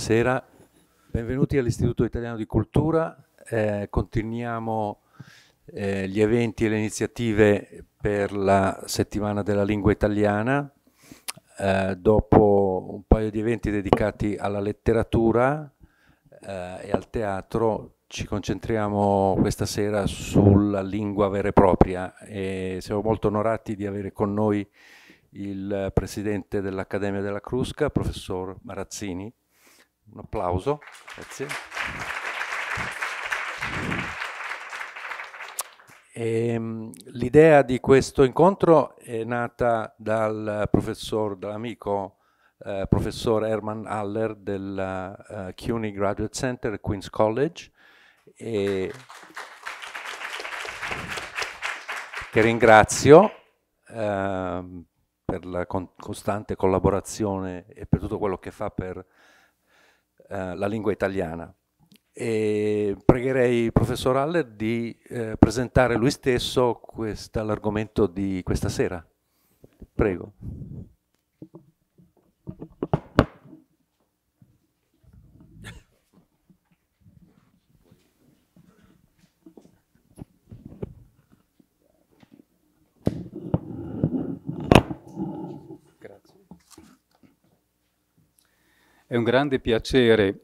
buonasera. Benvenuti all'Istituto Italiano di Cultura. Eh, continuiamo eh, gli eventi e le iniziative per la settimana della lingua italiana. Eh, dopo un paio di eventi dedicati alla letteratura eh, e al teatro, ci concentriamo questa sera sulla lingua vera e propria e siamo molto onorati di avere con noi il presidente dell'Accademia della Crusca, professor Marazzini, un applauso, grazie. Ehm, l'idea di questo incontro è nata dal professor, dall'amico eh, professor Herman Haller del eh, CUNY Graduate Center e Queen's College e che ringrazio eh, per la con costante collaborazione e per tutto quello che fa per eh, la lingua italiana. E pregherei il professor Haller di eh, presentare lui stesso l'argomento di questa sera. Prego. È un grande piacere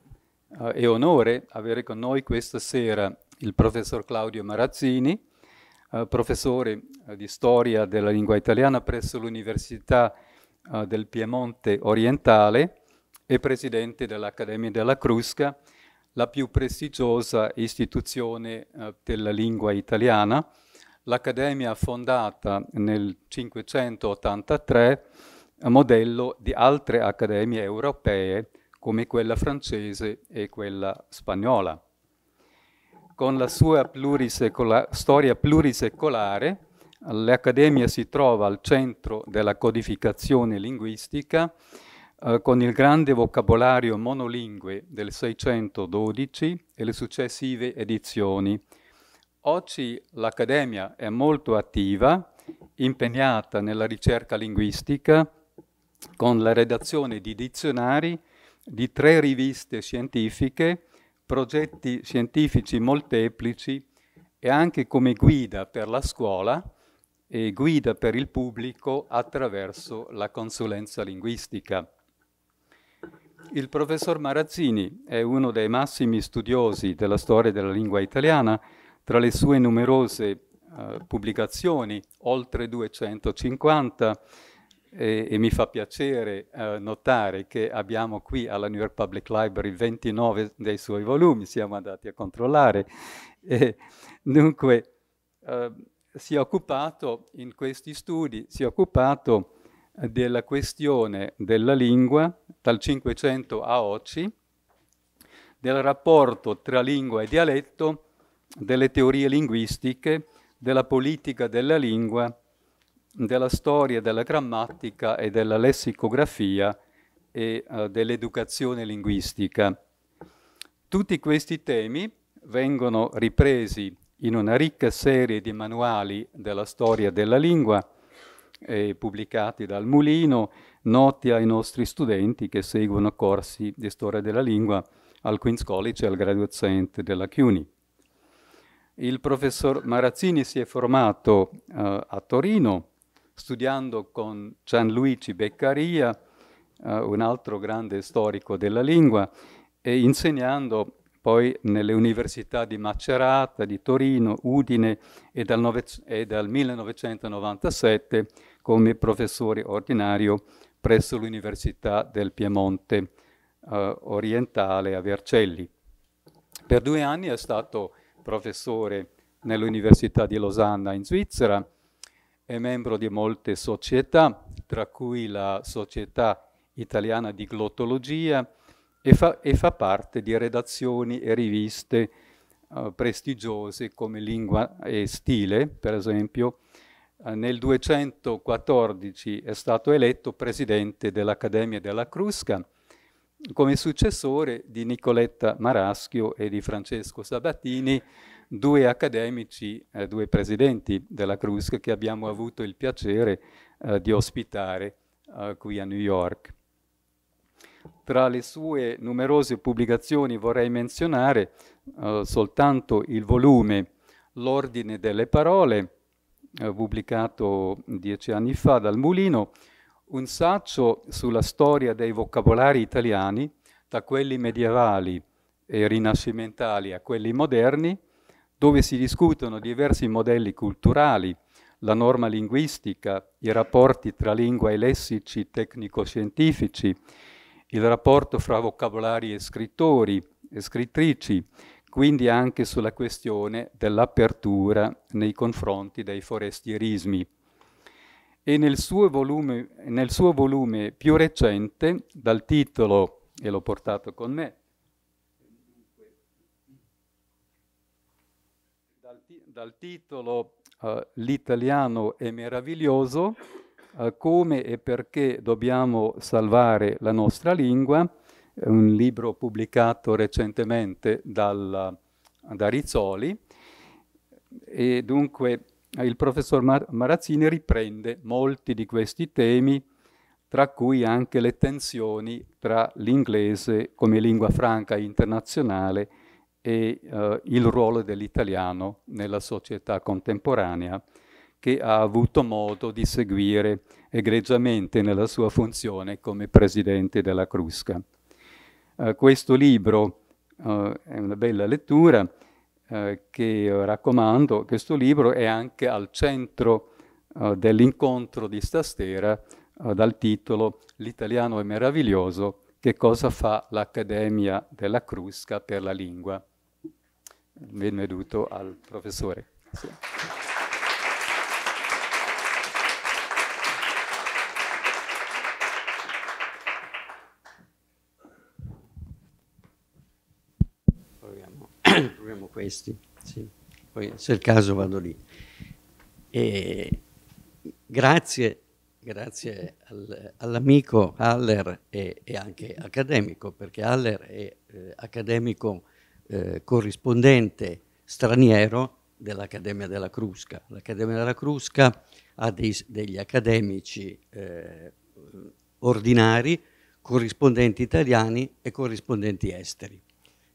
eh, e onore avere con noi questa sera il professor Claudio Marazzini, eh, professore eh, di storia della lingua italiana presso l'Università eh, del Piemonte Orientale e presidente dell'Accademia della Crusca, la più prestigiosa istituzione eh, della lingua italiana. L'Accademia fondata nel 583 a modello di altre accademie europee come quella francese e quella spagnola. Con la sua plurisecola storia plurisecolare, l'Accademia si trova al centro della codificazione linguistica eh, con il grande vocabolario monolingue del 612 e le successive edizioni. Oggi l'Accademia è molto attiva, impegnata nella ricerca linguistica, con la redazione di dizionari di tre riviste scientifiche, progetti scientifici molteplici e anche come guida per la scuola e guida per il pubblico attraverso la consulenza linguistica. Il professor Marazzini è uno dei massimi studiosi della storia della lingua italiana, tra le sue numerose eh, pubblicazioni, oltre 250, e, e, mi fa piacere eh, notare che abbiamo qui alla New York Public Library 29 dei suoi volumi, siamo andati a controllare. E, dunque, eh, si è occupato in questi studi, si è occupato della questione della lingua dal 500 a oggi, del rapporto tra lingua e dialetto, delle teorie linguistiche, della politica della lingua della storia, della grammatica e della lessicografia e uh, dell'educazione linguistica. Tutti questi temi vengono ripresi in una ricca serie di manuali della storia della lingua eh, pubblicati dal Mulino, noti ai nostri studenti che seguono corsi di storia della lingua al Queen's College e al Graduate Center della CUNY. Il professor Marazzini si è formato eh, a Torino studiando con Gianluigi Beccaria, eh, un altro grande storico della lingua, e insegnando poi nelle università di Macerata, di Torino, Udine e dal, nove, e dal 1997 come professore ordinario presso l'Università del Piemonte eh, Orientale a Vercelli. Per due anni è stato professore nell'Università di Losanna in Svizzera è membro di molte società, tra cui la Società Italiana di Glottologia, e fa, e fa parte di redazioni e riviste eh, prestigiose come Lingua e Stile, per esempio. Eh, nel 214 è stato eletto presidente dell'Accademia della Crusca, come successore di Nicoletta Maraschio e di Francesco Sabatini, due accademici, eh, due presidenti della CRUSC che abbiamo avuto il piacere eh, di ospitare eh, qui a New York. Tra le sue numerose pubblicazioni vorrei menzionare eh, soltanto il volume L'ordine delle parole, eh, pubblicato dieci anni fa dal Mulino, un saggio sulla storia dei vocabolari italiani, da quelli medievali e rinascimentali a quelli moderni, dove si discutono diversi modelli culturali, la norma linguistica, i rapporti tra lingua e lessici tecnico-scientifici, il rapporto fra vocabolari e scrittori e scrittrici, quindi anche sulla questione dell'apertura nei confronti dei forestierismi. E nel suo, volume, nel suo volume più recente, dal titolo, e l'ho portato con me, dal, dal titolo uh, L'italiano è meraviglioso, uh, come e perché dobbiamo salvare la nostra lingua, un libro pubblicato recentemente dal, da Rizzoli. E dunque eh, il professor Mar- Marazzini riprende molti di questi temi, tra cui anche le tensioni tra l'inglese come lingua franca internazionale e eh, il ruolo dell'italiano nella società contemporanea che ha avuto modo di seguire egregiamente nella sua funzione come presidente della Crusca. Eh, questo libro eh, è una bella lettura eh, che raccomando, questo libro è anche al centro eh, dell'incontro di stasera eh, dal titolo L'italiano è meraviglioso, che cosa fa l'Accademia della Crusca per la lingua benvenuto al professore. Sì. Proviamo, proviamo questi, sì. Poi, se è il caso vado lì. E grazie grazie all'amico Haller e, e, anche accademico, perché Haller è eh, accademico eh, corrispondente straniero dell'Accademia della Crusca. L'Accademia della Crusca ha dei, degli accademici eh, ordinari, corrispondenti italiani e corrispondenti esteri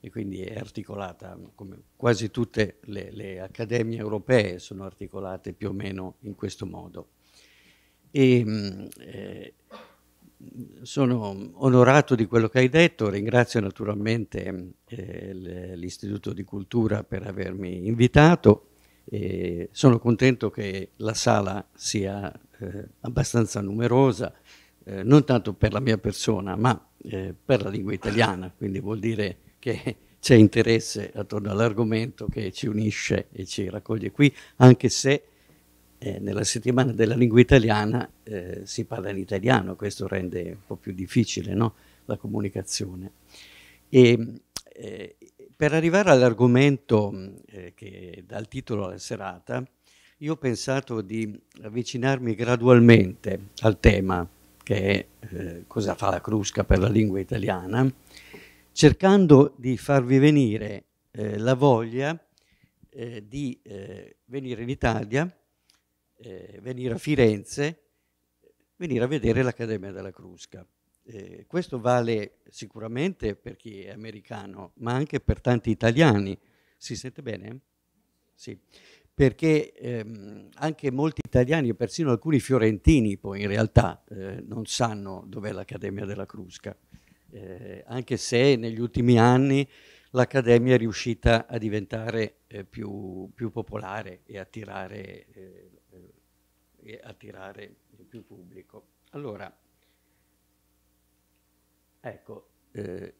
e quindi è articolata come quasi tutte le, le, accademie europee sono articolate più o meno in questo modo. E, mm, eh, sono onorato di quello che hai detto, ringrazio naturalmente ehm, eh, l'Istituto di Cultura per avermi invitato e sono contento che la sala sia eh, abbastanza numerosa, eh, non tanto per la mia persona ma eh, per la lingua italiana, quindi vuol dire che c'è interesse attorno all'argomento che ci unisce e ci raccoglie qui, anche se eh, nella settimana della lingua italiana eh, si parla in italiano, questo rende un po' più difficile no? la comunicazione. E, eh, per arrivare all'argomento eh, che dà il titolo alla serata, io ho pensato di avvicinarmi gradualmente al tema che è eh, cosa fa la Crusca per la lingua italiana, cercando di farvi venire eh, la voglia di venire in Italia eh, venire a Firenze, venire a vedere l'Accademia della Crusca. Eh, questo vale sicuramente per chi è americano, ma anche per tanti italiani. Si sente bene? Sì, perché ehm, anche molti italiani e persino alcuni fiorentini poi in realtà eh, non sanno dov'è l'Accademia della Crusca, eh, anche se negli ultimi anni l'Accademia è riuscita a diventare eh, più, più, popolare e attirare eh, e attirare più pubblico. Allora, ecco, eh,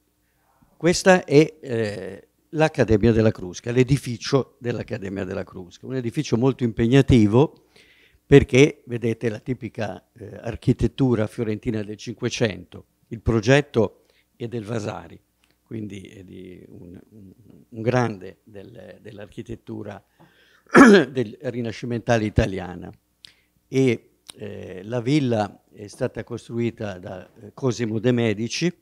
questa è eh, l'Accademia della Crusca, l'edificio dell'Accademia della Crusca, un edificio molto impegnativo perché, vedete, la tipica eh, architettura fiorentina del Cinquecento, il progetto è del Vasari, quindi è di un, un, grande del, dell'architettura del rinascimentale italiana e eh, la villa è stata costruita da eh, Cosimo de' Medici,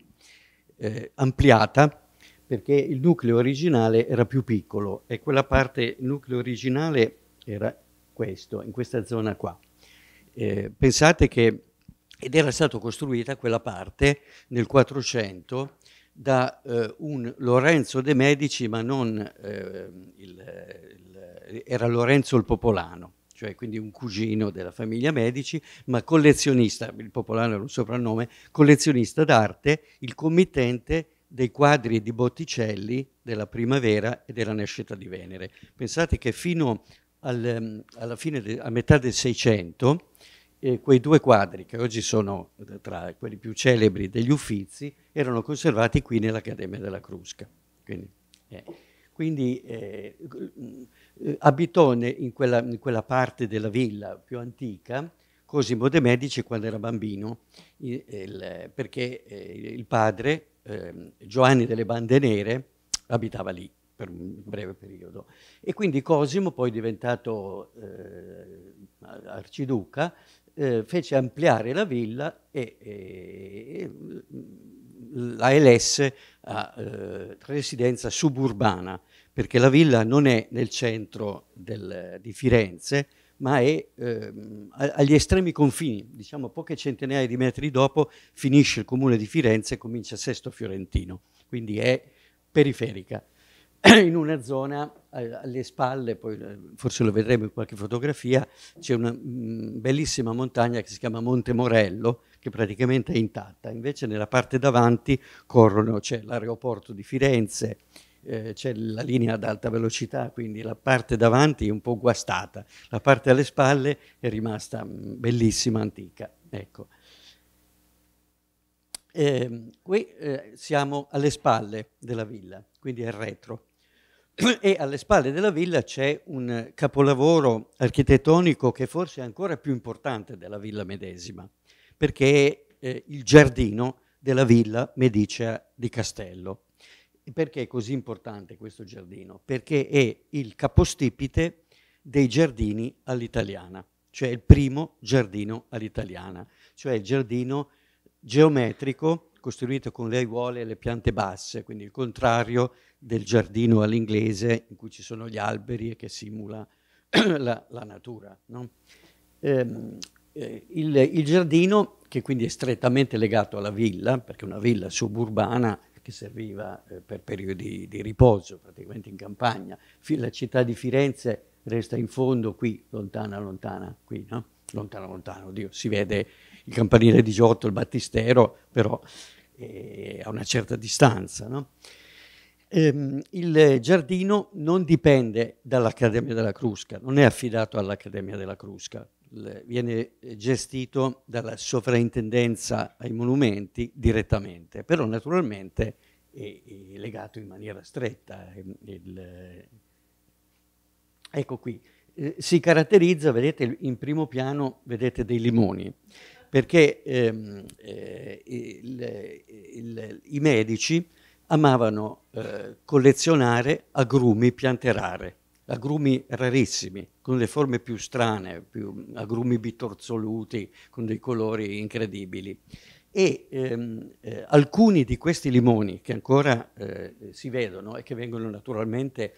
eh, ampliata perché il nucleo originale era più piccolo e quella parte, il nucleo originale era questo, in questa zona qua. Eh, pensate che, ed era stata costruita quella parte nel 400 da eh, un Lorenzo de' Medici, ma non eh, il, il, era Lorenzo il Popolano, cioè quindi un cugino della famiglia Medici, ma collezionista, il popolare era un soprannome, collezionista d'arte, il committente dei quadri di Botticelli della primavera e della nascita di Venere. Pensate che fino al, ehm, alla fine, de, a metà del Seicento, eh, quei due quadri, che oggi sono eh, tra quelli più celebri degli Uffizi, erano conservati qui nell'Accademia della Crusca. Quindi, eh, quindi eh, eh, abitò in quella, in quella, parte della villa più antica Cosimo de' Medici quando era bambino, il, perché eh, il padre, eh, Giovanni delle Bande Nere, abitava lì per un breve periodo. E quindi Cosimo, poi diventato eh, arciduca, eh, fece ampliare la villa e, e la elesse a eh, residenza suburbana, perché la villa non è nel centro del, di Firenze, ma è ehm, agli estremi confini, diciamo poche centinaia di metri dopo finisce il comune di Firenze e comincia Sesto Fiorentino, quindi è periferica, in una zona alle spalle, poi eh, forse lo vedremo in qualche fotografia, c'è una mm, bellissima montagna che si chiama Monte Morello, che praticamente è intatta, invece nella parte davanti corrono, c'è l'aeroporto di Firenze, eh, c'è la linea ad alta velocità, quindi la parte davanti è un po' guastata, la parte alle spalle è rimasta mm, bellissima, antica. Ecco. Eh, qui eh, siamo alle spalle della villa, quindi è il retro. E alle spalle della villa c'è un capolavoro architettonico che forse è ancora più importante della villa medesima, perché è eh, il giardino della villa Medicea di Castello. Perché è così importante questo giardino? Perché è il capostipite dei giardini all'italiana, cioè il primo giardino all'italiana, cioè il giardino geometrico costruito con le aiuole e le piante basse, quindi il contrario del giardino all'inglese in cui ci sono gli alberi e che simula la, la natura. No? Ehm, eh, il, il, giardino, che quindi è strettamente legato alla villa, perché è una villa suburbana che serviva eh, per periodi di riposo, praticamente in campagna. La città di Firenze resta in fondo qui, lontana, lontana, qui, no? Lontana, lontana, oddio, si vede il campanile di Giotto, il battistero, però eh, a una certa distanza, no? ehm, il giardino non dipende dall'Accademia della Crusca, non è affidato all'Accademia della Crusca, viene eh, gestito dalla sovrintendenza ai monumenti direttamente, però naturalmente è, è legato in maniera stretta. Eh, il, eh. ecco qui, eh, si caratterizza, vedete, in primo piano vedete dei limoni, perché ehm, eh, il, il, i medici amavano eh, collezionare agrumi piante rare agrumi rarissimi, con le forme più strane, più agrumi bitorzoluti, con dei colori incredibili. E ehm, eh, alcuni di questi limoni che ancora eh, si vedono e che vengono naturalmente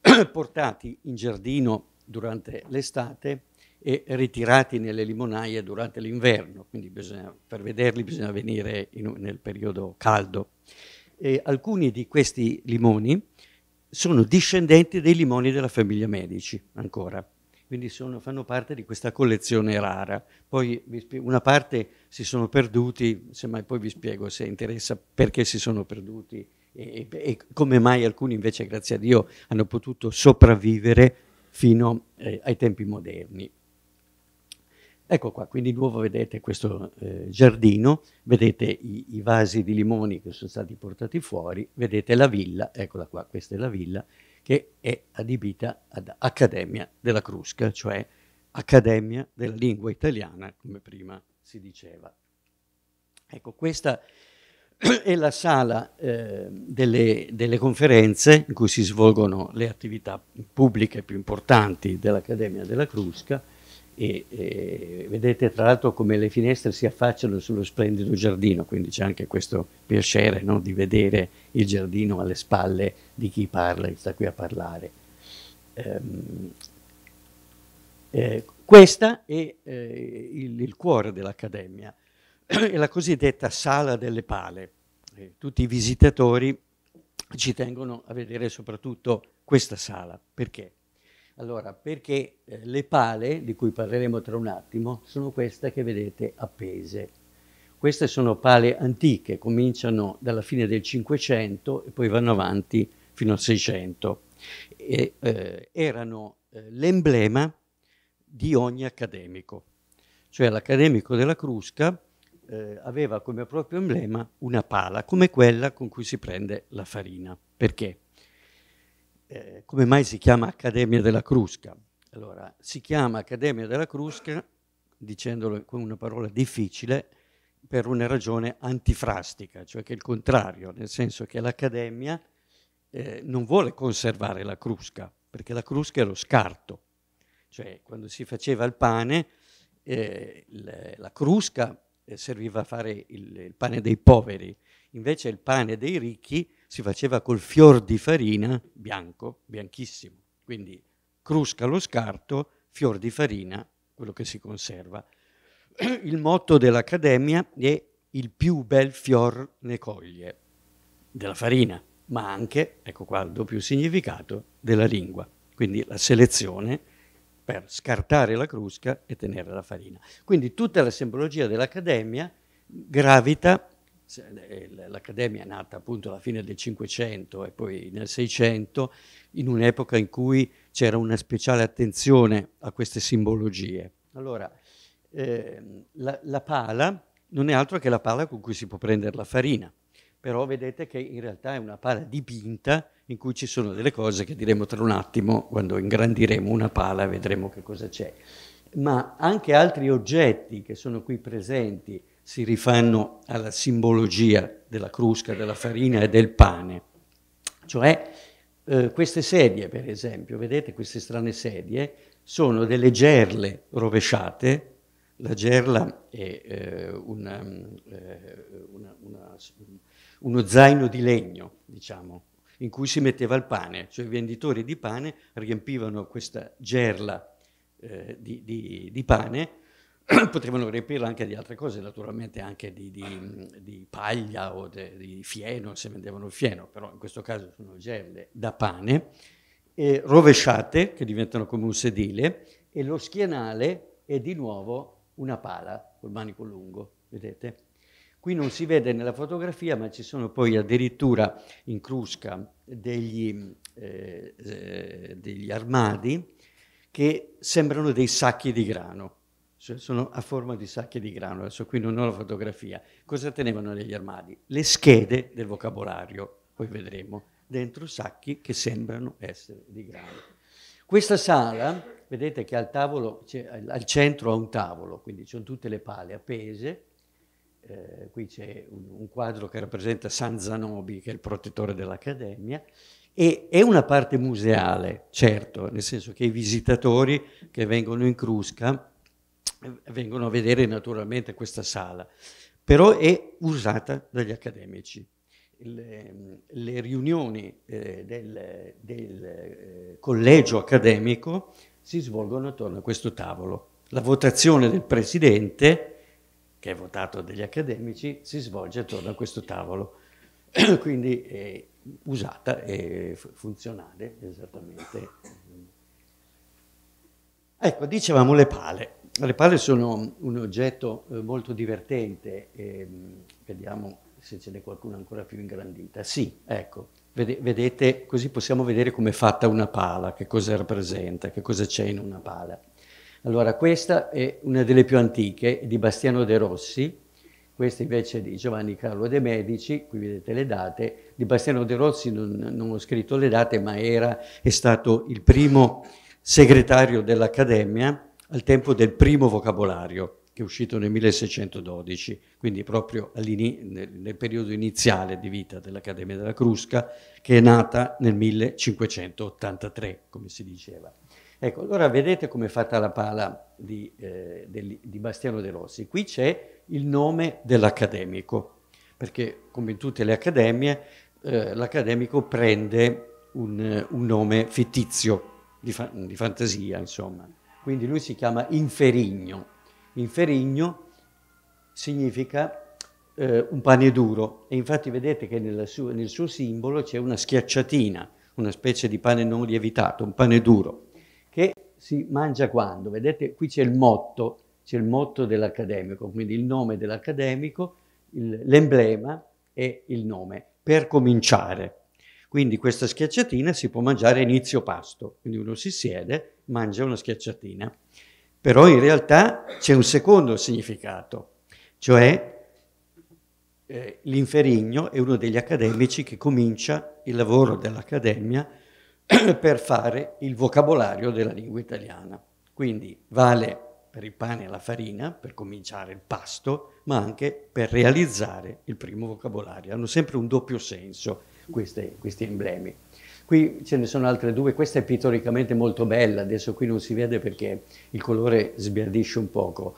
portati in giardino durante l'estate e ritirati nelle limonaie durante l'inverno, quindi bisogna, per vederli bisogna venire in, nel periodo caldo. E alcuni di questi limoni sono discendenti dei limoni della famiglia Medici, ancora. Quindi sono, fanno parte di questa collezione rara. Poi una parte si sono perduti, semmai poi vi spiego se interessa perché si sono perduti e, e come mai alcuni invece, grazie a Dio, hanno potuto sopravvivere fino eh, ai tempi moderni. Ecco qua, quindi di nuovo vedete questo eh, giardino, vedete i, i, vasi di limoni che sono stati portati fuori, vedete la villa, eccola qua, questa è la villa, che è adibita ad Accademia della Crusca, cioè Accademia della Lingua Italiana, come prima si diceva. Ecco, questa è la sala eh, delle, delle conferenze in cui si svolgono le attività pubbliche più importanti dell'Accademia della Crusca, e, e, vedete tra l'altro come le finestre si affacciano sullo splendido giardino, quindi c'è anche questo piacere no? di vedere il giardino alle spalle di chi parla, chi sta qui a parlare. Ehm, eh, questa è eh, il, il, cuore dell'Accademia, è la cosiddetta Sala delle Pale. Eh, tutti i visitatori ci tengono a vedere soprattutto questa sala, perché? Allora, perché eh, le pale, di cui parleremo tra un attimo, sono queste che vedete appese. Queste sono pale antiche, cominciano dalla fine del Cinquecento e poi vanno avanti fino al Seicento. eh, erano eh, l'emblema di ogni accademico. Cioè l'accademico della Crusca eh, aveva come proprio emblema una pala, come quella con cui si prende la farina. Perché? eh, come mai si chiama Accademia della Crusca? Allora, si chiama Accademia della Crusca, dicendolo con una parola difficile, per una ragione antifrastica, cioè che è il contrario, nel senso che l'Accademia eh, non vuole conservare la crusca, perché la crusca è lo scarto, cioè quando si faceva il pane, eh, la crusca eh, serviva a fare il, il pane dei poveri, Invece il pane dei ricchi si faceva col fior di farina bianco, bianchissimo. Quindi crusca lo scarto, fior di farina, quello che si conserva. Il motto dell'Accademia è il più bel fior ne coglie, della farina, ma anche, ecco qua il doppio significato, della lingua. Quindi la selezione per scartare la crusca e tenere la farina. Quindi tutta la simbologia dell'Accademia gravita eh, L'Accademia è nata appunto alla fine del Cinquecento e poi nel Seicento, in un'epoca in cui c'era una speciale attenzione a queste simbologie. Allora, eh, la, la pala non è altro che la pala con cui si può prendere la farina, però vedete che in realtà è una pala dipinta in cui ci sono delle cose che diremo tra un attimo quando ingrandiremo una pala vedremo che cosa c'è. Ma anche altri oggetti che sono qui presenti, si rifanno alla simbologia della crusca, della farina e del pane. Cioè eh, queste sedie, per esempio, vedete queste strane sedie, sono delle gerle rovesciate, la gerla è eh, una, mm, eh, una, una, uno zaino di legno, diciamo, in cui si metteva il pane, cioè i venditori di pane riempivano questa gerla eh, di, di, di pane potevano riempirla anche di altre cose, naturalmente anche di, di, di paglia o de, di fieno, se vendevano il fieno, però in questo caso sono gerle da pane, eh, rovesciate, che diventano come un sedile, e lo schienale è di nuovo una pala col manico lungo, vedete? Qui non si vede nella fotografia, ma ci sono poi addirittura in crusca degli, eh, eh degli armadi che sembrano dei sacchi di grano cioè sono a forma di sacchi di grano, adesso qui non ho la fotografia, cosa tenevano negli armadi? Le schede del vocabolario, poi vedremo, dentro sacchi che sembrano essere di grano. Questa sala, vedete che al, tavolo, al centro ha un tavolo, quindi ci sono tutte le pale appese, eh, qui c'è un, un, quadro che rappresenta San Zanobi, che è il protettore dell'Accademia, e è una parte museale, certo, nel senso che i visitatori che vengono in Crusca, vengono a vedere naturalmente questa sala, però è usata dagli accademici. Le, ehm, le riunioni eh, del, del eh, collegio accademico si svolgono attorno a questo tavolo. La votazione del presidente, che è votato dagli accademici, si svolge attorno a questo tavolo. Quindi è usata e funzionale esattamente. Ecco, dicevamo le pale le palle sono un oggetto eh, molto divertente, ehm, vediamo se ce n'è qualcuna ancora più ingrandita. Sì, ecco, vedete, così possiamo vedere come è fatta una pala, che cosa rappresenta, che cosa c'è in una pala. Allora, questa è una delle più antiche, di Bastiano De Rossi, questa invece è di Giovanni Carlo De Medici, qui vedete le date, di Bastiano De Rossi non, non ho scritto le date, ma era, è stato il primo segretario dell'Accademia, al tempo del primo vocabolario che è uscito nel 1612, quindi proprio nel, nel periodo iniziale di vita dell'Accademia della Crusca, che è nata nel 1583, come si diceva. Ecco, allora vedete come è fatta la pala di, eh, del, di Bastiano De Rossi. Qui c'è il nome dell'accademico, perché come in tutte le accademie, eh, l'accademico prende un, un, nome fittizio, di, fa di fantasia, insomma. Quindi lui si chiama inferigno. Inferigno significa eh, un pane duro e infatti vedete che sua, nel suo simbolo c'è una schiacciatina, una specie di pane non lievitato, un pane duro, che si mangia quando? Vedete, qui c'è il motto, c'è il motto dell'accademico, quindi il nome dell'accademico, l'emblema e il nome, per cominciare. Quindi questa schiacciatina si può mangiare a inizio pasto, quindi uno si siede, mangia una schiacciatina. Però in realtà c'è un secondo significato, cioè eh, Linferigno è uno degli accademici che comincia il lavoro dell'Accademia per fare il vocabolario della lingua italiana. Quindi vale per il pane e la farina, per cominciare il pasto, ma anche per realizzare il primo vocabolario. Hanno sempre un doppio senso queste, questi emblemi. Qui ce ne sono altre due, questa è pittoricamente molto bella, adesso qui non si vede perché il colore sbiadisce un poco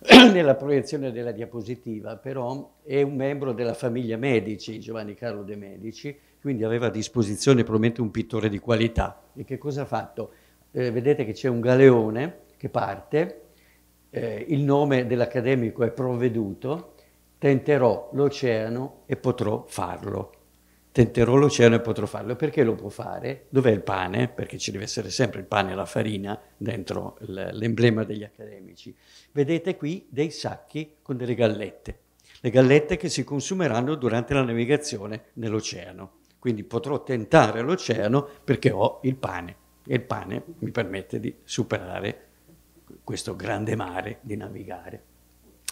nella proiezione della diapositiva, però è un membro della famiglia Medici, Giovanni Carlo de Medici, quindi aveva a disposizione probabilmente un pittore di qualità. E che cosa ha fatto? Eh, vedete che c'è un galeone che parte, eh, il nome dell'accademico è provveduto, tenterò l'oceano e potrò farlo tenterò l'oceano e potrò farlo. Perché lo può fare? Dov'è il pane? Perché ci deve essere sempre il pane e la farina dentro l'emblema degli accademici. Vedete qui dei sacchi con delle gallette, le gallette che si consumeranno durante la navigazione nell'oceano. Quindi potrò tentare l'oceano perché ho il pane e il pane mi permette di superare questo grande mare, di navigare.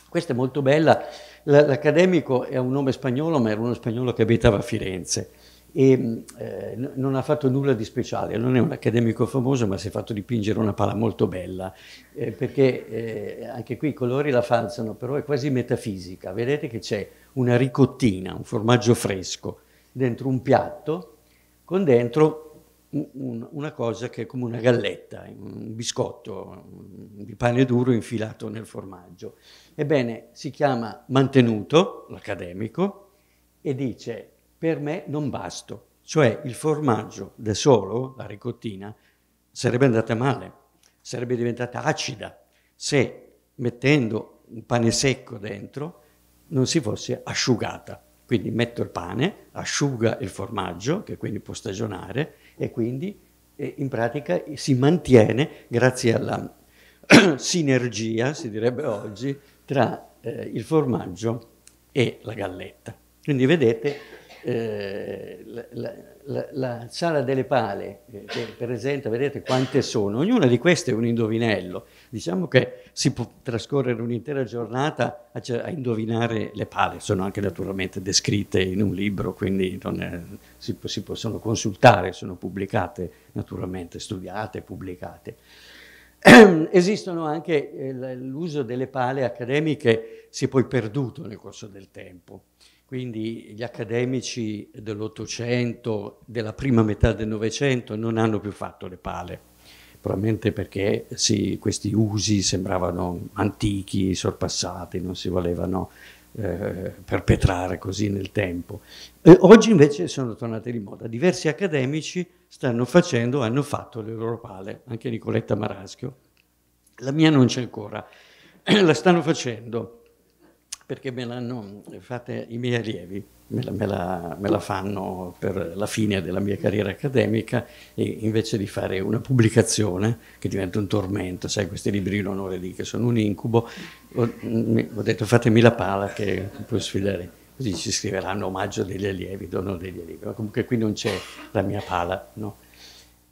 Questa è molto bella. L'accademico è un nome spagnolo, ma era uno spagnolo che abitava a Firenze e mm, eh, non ha fatto nulla di speciale, non è un accademico famoso, ma si è fatto dipingere una pala molto bella, eh, perché eh, anche qui i colori la falsano, però è quasi metafisica. Vedete che c'è una ricottina, un formaggio fresco, dentro un piatto con dentro un, una cosa che è come una galletta, un biscotto di pane duro infilato nel formaggio. Ebbene, si chiama Mantenuto, l'accademico, e dice per me non basto, cioè il formaggio da solo, la ricottina, sarebbe andata male, sarebbe diventata acida se mettendo un pane secco dentro non si fosse asciugata. Quindi metto il pane, asciuga il formaggio, che quindi può stagionare, e quindi eh, in pratica si mantiene grazie alla sinergia, si direbbe oggi, tra eh, il formaggio e la galletta. Quindi vedete eh, la, la, la, la sala delle pale, eh, che presenta, vedete quante sono, ognuna di queste è un indovinello. Diciamo che si può trascorrere un'intera giornata a, a indovinare le pale, sono anche naturalmente descritte in un libro, quindi è, si, si possono consultare, sono pubblicate, naturalmente studiate, pubblicate. Esistono anche eh, l'uso delle pale accademiche si è poi perduto nel corso del tempo. Quindi gli accademici dell'Ottocento, della prima metà del Novecento, non hanno più fatto le pale, probabilmente perché sì, questi usi sembravano antichi, sorpassati, non si volevano eh, perpetrare così nel tempo. E oggi invece sono tornate di moda, diversi accademici stanno facendo, hanno fatto le loro pale, anche Nicoletta Maraschio, la mia non c'è ancora, la stanno facendo perché me l'hanno fatta i miei allievi, me la, me, la, me la, fanno per la fine della mia carriera accademica e invece di fare una pubblicazione che diventa un tormento, sai questi libri onore lì che sono un incubo, ho, ho detto fatemi la pala che puoi sfidare così ci scriveranno omaggio degli allievi, dono degli allievi, ma comunque qui non c'è la mia pala, no?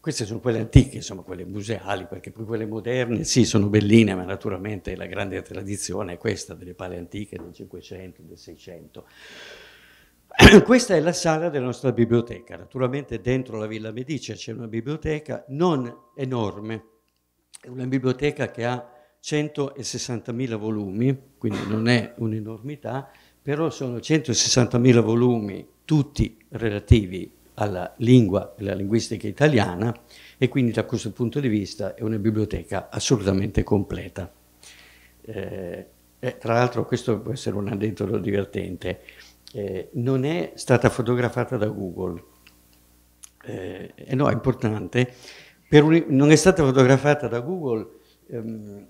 queste sono quelle antiche, insomma, quelle museali, perché poi quelle moderne sì, sono belline, ma naturalmente la grande tradizione è questa delle pale antiche del 500, del 600. Questa è la sala della nostra biblioteca. Naturalmente dentro la Villa Medice c'è una biblioteca non enorme, è una biblioteca che ha 160.000 volumi, quindi non è un'enormità, però sono 160.000 volumi tutti relativi alla lingua e alla linguistica italiana e quindi da questo punto di vista è una biblioteca assolutamente completa. Eh, eh tra l'altro questo può essere un addentro divertente, eh, non è stata fotografata da Google, eh, eh no, è importante, un, non è stata fotografata da Google ehm,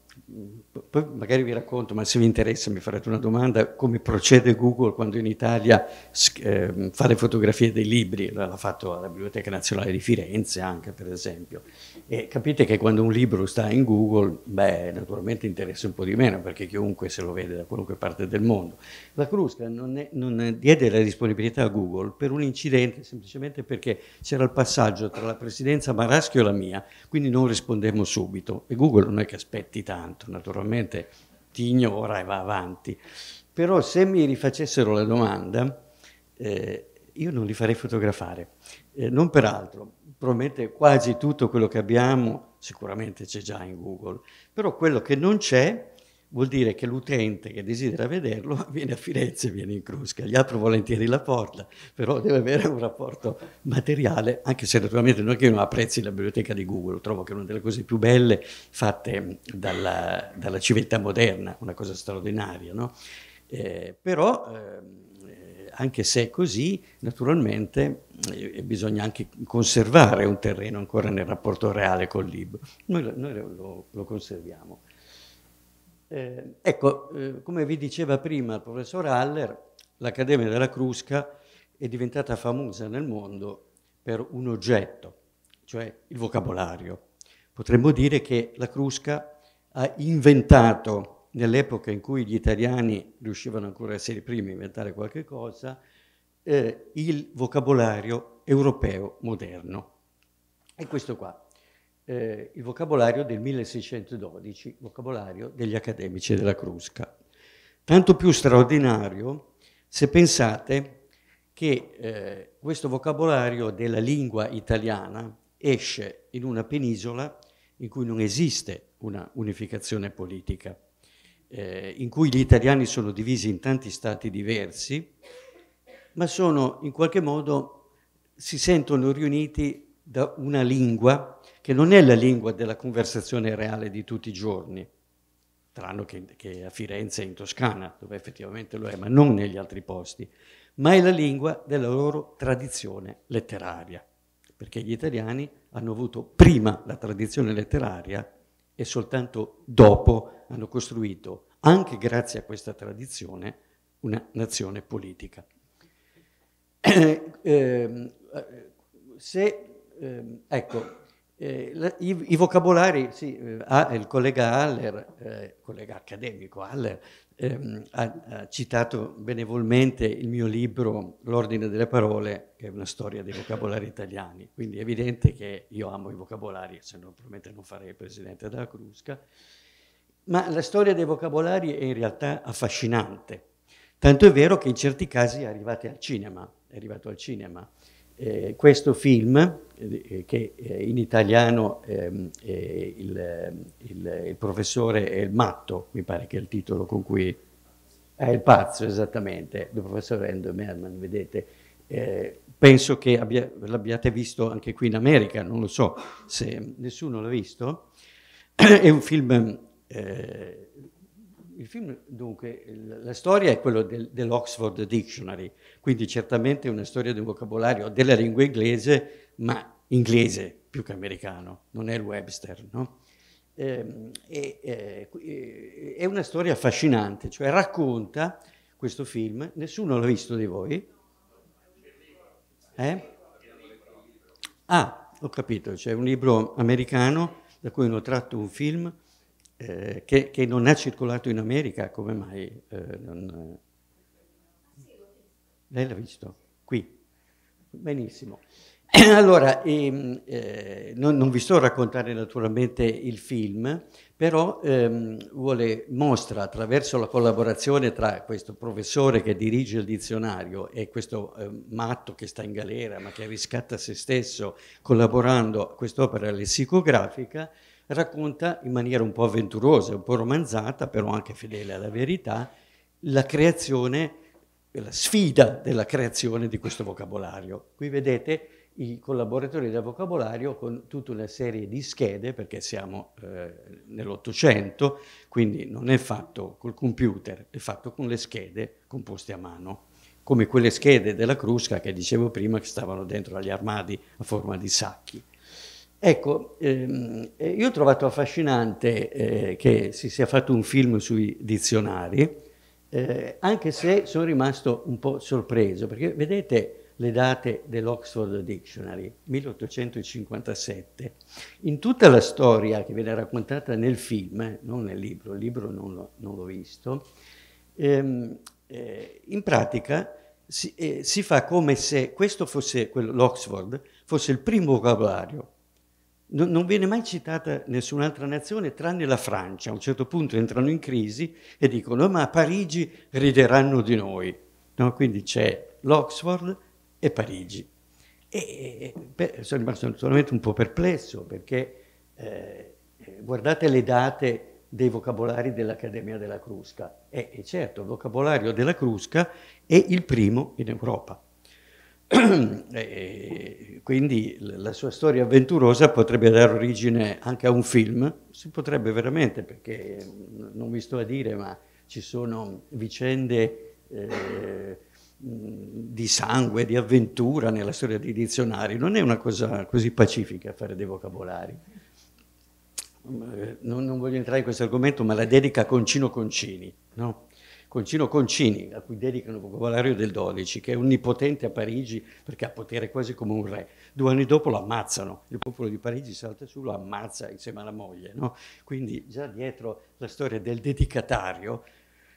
poi magari vi racconto, ma se vi interessa mi farete una domanda, come procede Google quando in Italia eh, fa le fotografie dei libri, l'ha fatto alla Biblioteca Nazionale di Firenze anche per esempio, e capite che quando un libro sta in Google, beh naturalmente interessa un po' di meno perché chiunque se lo vede da qualunque parte del mondo. La Crusca non, è, non è, diede la disponibilità a Google per un incidente, semplicemente perché c'era il passaggio tra la presidenza Maraschio e la mia, quindi non rispondemmo subito e Google non è che aspetti tanto tanto, naturalmente ti ignora e va avanti. Però se mi rifacessero la domanda, eh, io non li farei fotografare, eh, non per altro, promette quasi tutto quello che abbiamo, sicuramente c'è già in Google, però quello che non c'è vuol dire che l'utente che desidera vederlo viene a Firenze, e viene in Crusca, gli apro volentieri la porta, però deve avere un rapporto materiale, anche se naturalmente non è che io non apprezzi la biblioteca di Google, trovo che è una delle cose più belle fatte mm, dalla, dalla civiltà moderna, una cosa straordinaria, no? eh, però... Eh, anche se è così, naturalmente eh, bisogna anche conservare un terreno ancora nel rapporto reale col libro. Noi, noi lo, lo conserviamo. Eh, ecco, eh, come vi diceva prima il professor Haller, l'Accademia della Crusca è diventata famosa nel mondo per un oggetto, cioè il vocabolario. Potremmo dire che la Crusca ha inventato, nell'epoca in cui gli italiani riuscivano ancora a essere i primi a inventare qualche cosa, eh, il vocabolario europeo moderno. E questo qua eh, il vocabolario del 1612, vocabolario degli accademici della Crusca. Tanto più straordinario se pensate che eh, questo vocabolario della lingua italiana esce in una penisola in cui non esiste una unificazione politica, eh, in cui gli italiani sono divisi in tanti stati diversi, ma sono in qualche modo, si sentono riuniti da una lingua che non è la lingua della conversazione reale di tutti i giorni, tranne che, che a Firenze e in Toscana, dove effettivamente lo è, ma non negli altri posti, ma è la lingua della loro tradizione letteraria, perché gli italiani hanno avuto prima la tradizione letteraria e soltanto dopo hanno costruito, anche grazie a questa tradizione, una nazione politica. Eh, eh, se, eh, ecco, eh, i, i, vocabolari, sì, ah, il collega Haller, eh, collega accademico Haller, ehm, ha, ha, citato benevolmente il mio libro L'ordine delle parole, che è una storia dei vocabolari italiani, quindi è evidente che io amo i vocabolari, se no probabilmente non farei il presidente della Crusca, ma la storia dei vocabolari è in realtà affascinante, tanto è vero che in certi casi è arrivata al cinema, è arrivato al cinema eh, questo film, eh, che eh, in italiano ehm, il, il, il, professore è il matto, mi pare che è il titolo con cui... è il pazzo, esattamente, il professor Endo Merman, vedete. Eh, penso che abbia, l'abbiate visto anche qui in America, non lo so se nessuno l'ha visto. è un film eh, il film, dunque, la storia è quella del, dell'Oxford Dictionary, quindi certamente una storia di un vocabolario della lingua inglese, ma inglese più che americano, non è il Webster, no? eh, eh, è una storia affascinante, cioè racconta questo film, nessuno l'ha visto di voi? Eh? Ah, ho capito, c'è un libro americano da cui hanno tratto un film eh, che, che, non è circolato in America, come mai? Eh, non... Eh. Lei l'ha visto? Qui. Benissimo. Allora, ehm, eh, non, non, vi sto a raccontare naturalmente il film, però ehm, vuole, mostra attraverso la collaborazione tra questo professore che dirige il dizionario e questo eh, matto che sta in galera ma che riscatta se stesso collaborando a quest'opera lessicografica, racconta in maniera un po' avventurosa, un po' romanzata, però anche fedele alla verità, la creazione, la sfida della creazione di questo vocabolario. Qui vedete i collaboratori del vocabolario con tutta una serie di schede, perché siamo eh, nell'Ottocento, quindi non è fatto col computer, è fatto con le schede composte a mano, come quelle schede della Crusca che dicevo prima che stavano dentro agli armadi a forma di sacchi. Ecco, ehm, eh, io ho trovato affascinante eh, che si sia fatto un film sui dizionari, eh, anche se sono rimasto un po' sorpreso, perché vedete le date dell'Oxford Dictionary, 1857. In tutta la storia che viene raccontata nel film, eh, non nel libro, il libro non l'ho, visto, ehm, eh, in pratica si, eh, si, fa come se questo fosse l'Oxford, fosse il primo vocabolario No, non viene mai citata nessun'altra nazione tranne la Francia. A un certo punto entrano in crisi e dicono ma a Parigi rideranno di noi. No? Quindi c'è l'Oxford e Parigi. E, beh, sono rimasto naturalmente un po' perplesso perché eh, guardate le date dei vocabolari dell'Accademia della Crusca. E, eh, e certo, il vocabolario della Crusca è il primo in Europa quindi la sua storia avventurosa potrebbe dare origine anche a un film, si potrebbe veramente, perché non vi sto a dire, ma ci sono vicende eh, di sangue, di avventura nella storia dei dizionari, non è una cosa così pacifica fare dei vocabolari. Non, non voglio entrare in questo argomento, ma la dedica Concino Concini, no? Concino Concini, a cui dedicano il vocabolario del 12, che è onnipotente a Parigi perché ha potere quasi come un re. Due anni dopo lo ammazzano, il popolo di Parigi salta su, lo ammazza insieme alla moglie. No? Quindi già dietro la storia del dedicatario,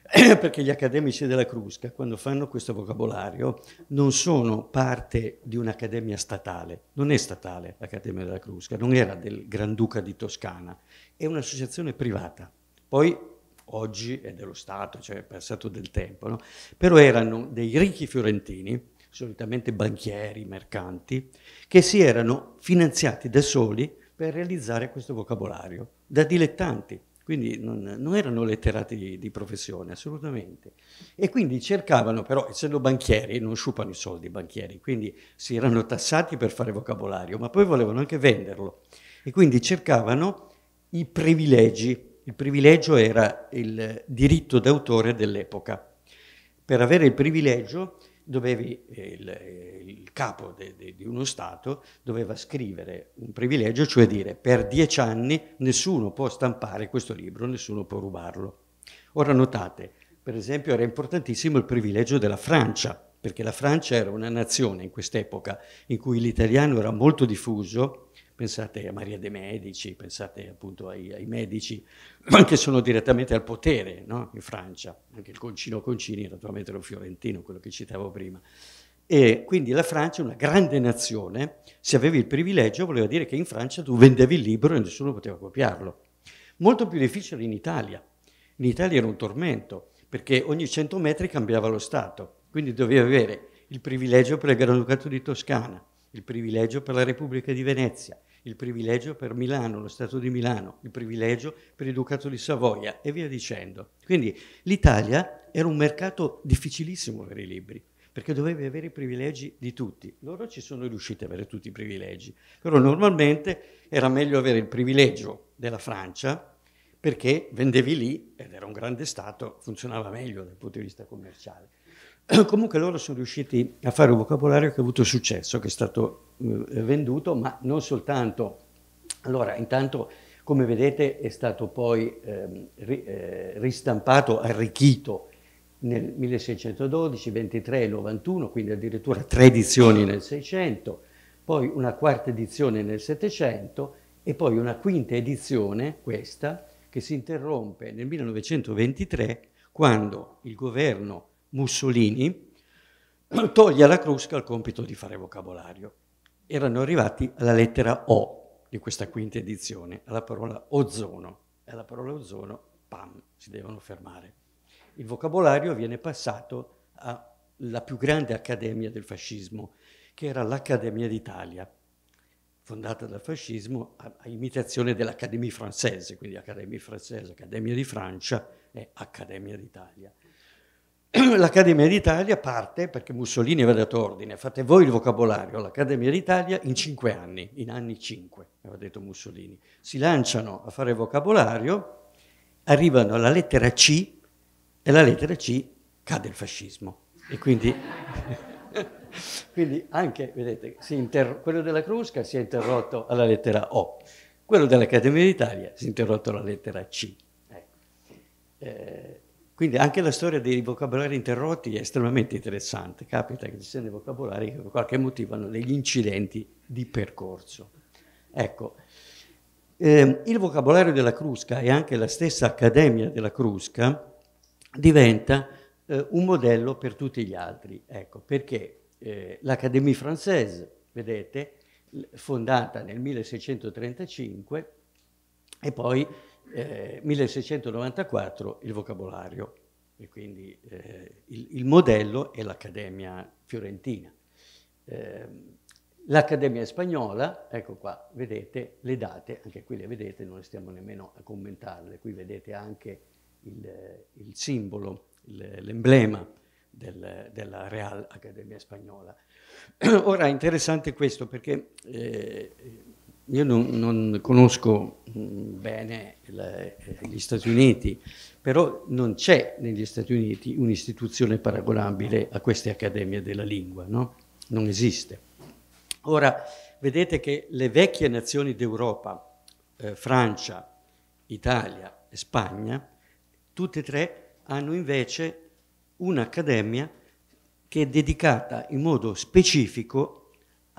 perché gli accademici della Crusca, quando fanno questo vocabolario, non sono parte di un'accademia statale, non è statale l'Accademia della Crusca, non era del Granduca di Toscana, è un'associazione privata. Poi oggi è dello Stato, cioè è passato del tempo, no? però erano dei ricchi fiorentini, solitamente banchieri, mercanti, che si erano finanziati da soli per realizzare questo vocabolario, da dilettanti, quindi non, non erano letterati di, di, professione, assolutamente. E quindi cercavano, però, essendo banchieri, non sciupano i soldi i banchieri, quindi si erano tassati per fare vocabolario, ma poi volevano anche venderlo. E quindi cercavano i privilegi il privilegio era il diritto d'autore dell'epoca. Per avere il privilegio dovevi, il, il capo de, de, di uno Stato doveva scrivere un privilegio, cioè dire per dieci anni nessuno può stampare questo libro, nessuno può rubarlo. Ora notate, per esempio era importantissimo il privilegio della Francia, perché la Francia era una nazione in quest'epoca in cui l'italiano era molto diffuso pensate a Maria de' Medici, pensate appunto ai, ai medici che sono direttamente al potere no? in Francia, anche il Concino Concini, naturalmente lo fiorentino, quello che citavo prima. E quindi la Francia è una grande nazione, se avevi il privilegio voleva dire che in Francia tu vendevi il libro e nessuno poteva copiarlo. Molto più difficile in Italia. In Italia era un tormento, perché ogni 100 metri cambiava lo Stato, quindi dovevi avere il privilegio per il Granducato di Toscana, il privilegio per la Repubblica di Venezia, il privilegio per Milano, lo Stato di Milano, il privilegio per il Ducato di Savoia e via dicendo. Quindi l'Italia era un mercato difficilissimo per i libri perché dovevi avere i privilegi di tutti. Loro ci sono riusciti ad avere tutti i privilegi, però normalmente era meglio avere il privilegio della Francia perché vendevi lì ed era un grande Stato, funzionava meglio dal punto di vista commerciale Comunque loro sono riusciti a fare un vocabolario che ha avuto successo, che è stato eh, venduto, ma non soltanto. Allora, intanto, come vedete, è stato poi eh, ri, eh, ristampato, arricchito nel 1612, 23 e 91, quindi addirittura tre edizioni nel 600, poi una quarta edizione nel 700 e poi una quinta edizione, questa, che si interrompe nel 1923 quando il governo Mussolini, toglie alla Crusca il compito di fare vocabolario. Erano arrivati alla lettera O di questa quinta edizione, alla parola ozono. E alla parola ozono, pam, si devono fermare. Il vocabolario viene passato alla più grande accademia del fascismo, che era l'Accademia d'Italia, fondata dal fascismo a, a imitazione dell'Académie francese, quindi Accademia francese, Accademia di Francia e Accademia d'Italia. l'Accademia d'Italia parte perché Mussolini aveva dato ordine, fate voi il vocabolario, l'Accademia d'Italia in cinque anni, in anni cinque, aveva detto Mussolini. Si lanciano a fare il vocabolario, arrivano alla lettera C e la lettera C cade il fascismo. E quindi, quindi anche, vedete, inter- quello della Crusca si è interrotto alla lettera O, quello dell'Accademia d'Italia si è interrotto alla lettera C. Ecco. Eh, quindi anche la storia dei vocabolari interrotti è estremamente interessante. Capita che ci siano dei vocabolari che per qualche motivo hanno degli incidenti di percorso. Ecco, eh, il vocabolario della Crusca e anche la stessa Accademia della Crusca diventa eh, un modello per tutti gli altri. Ecco, perché eh, l'Académie française, vedete, fondata nel 1635 e poi 1694 eh, il vocabolario e quindi eh, il, il, modello è l'Accademia fiorentina. Eh, L'Accademia spagnola, ecco qua, vedete le date, anche qui le vedete, non stiamo nemmeno a commentarle, qui vedete anche il, il simbolo, l'emblema del, della Real Accademia Spagnola. Ora è interessante questo perché eh, io non, non conosco mm, bene le, eh, gli Stati Uniti, però non c'è negli Stati Uniti un'istituzione paragonabile a queste accademie della lingua, no? non esiste. Ora, vedete che le vecchie nazioni d'Europa, eh, Francia, Italia e Spagna, tutte e tre hanno invece un'accademia che è dedicata in modo specifico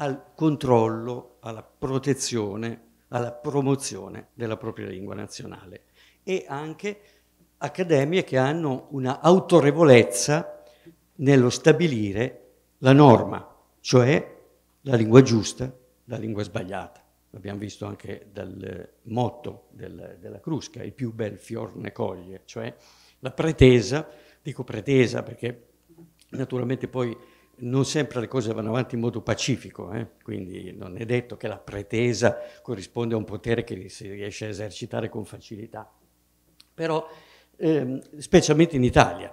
al controllo, alla protezione, alla promozione della propria lingua nazionale e anche accademie che hanno una autorevolezza nello stabilire la norma, cioè la lingua giusta, la lingua sbagliata. L'abbiamo visto anche dal motto del, della Crusca, il più bel fior ne coglie, cioè la pretesa, dico pretesa perché naturalmente poi non sempre le cose vanno avanti in modo pacifico, eh? quindi non è detto che la pretesa corrisponde a un potere che si riesce a esercitare con facilità, però ehm, specialmente in Italia,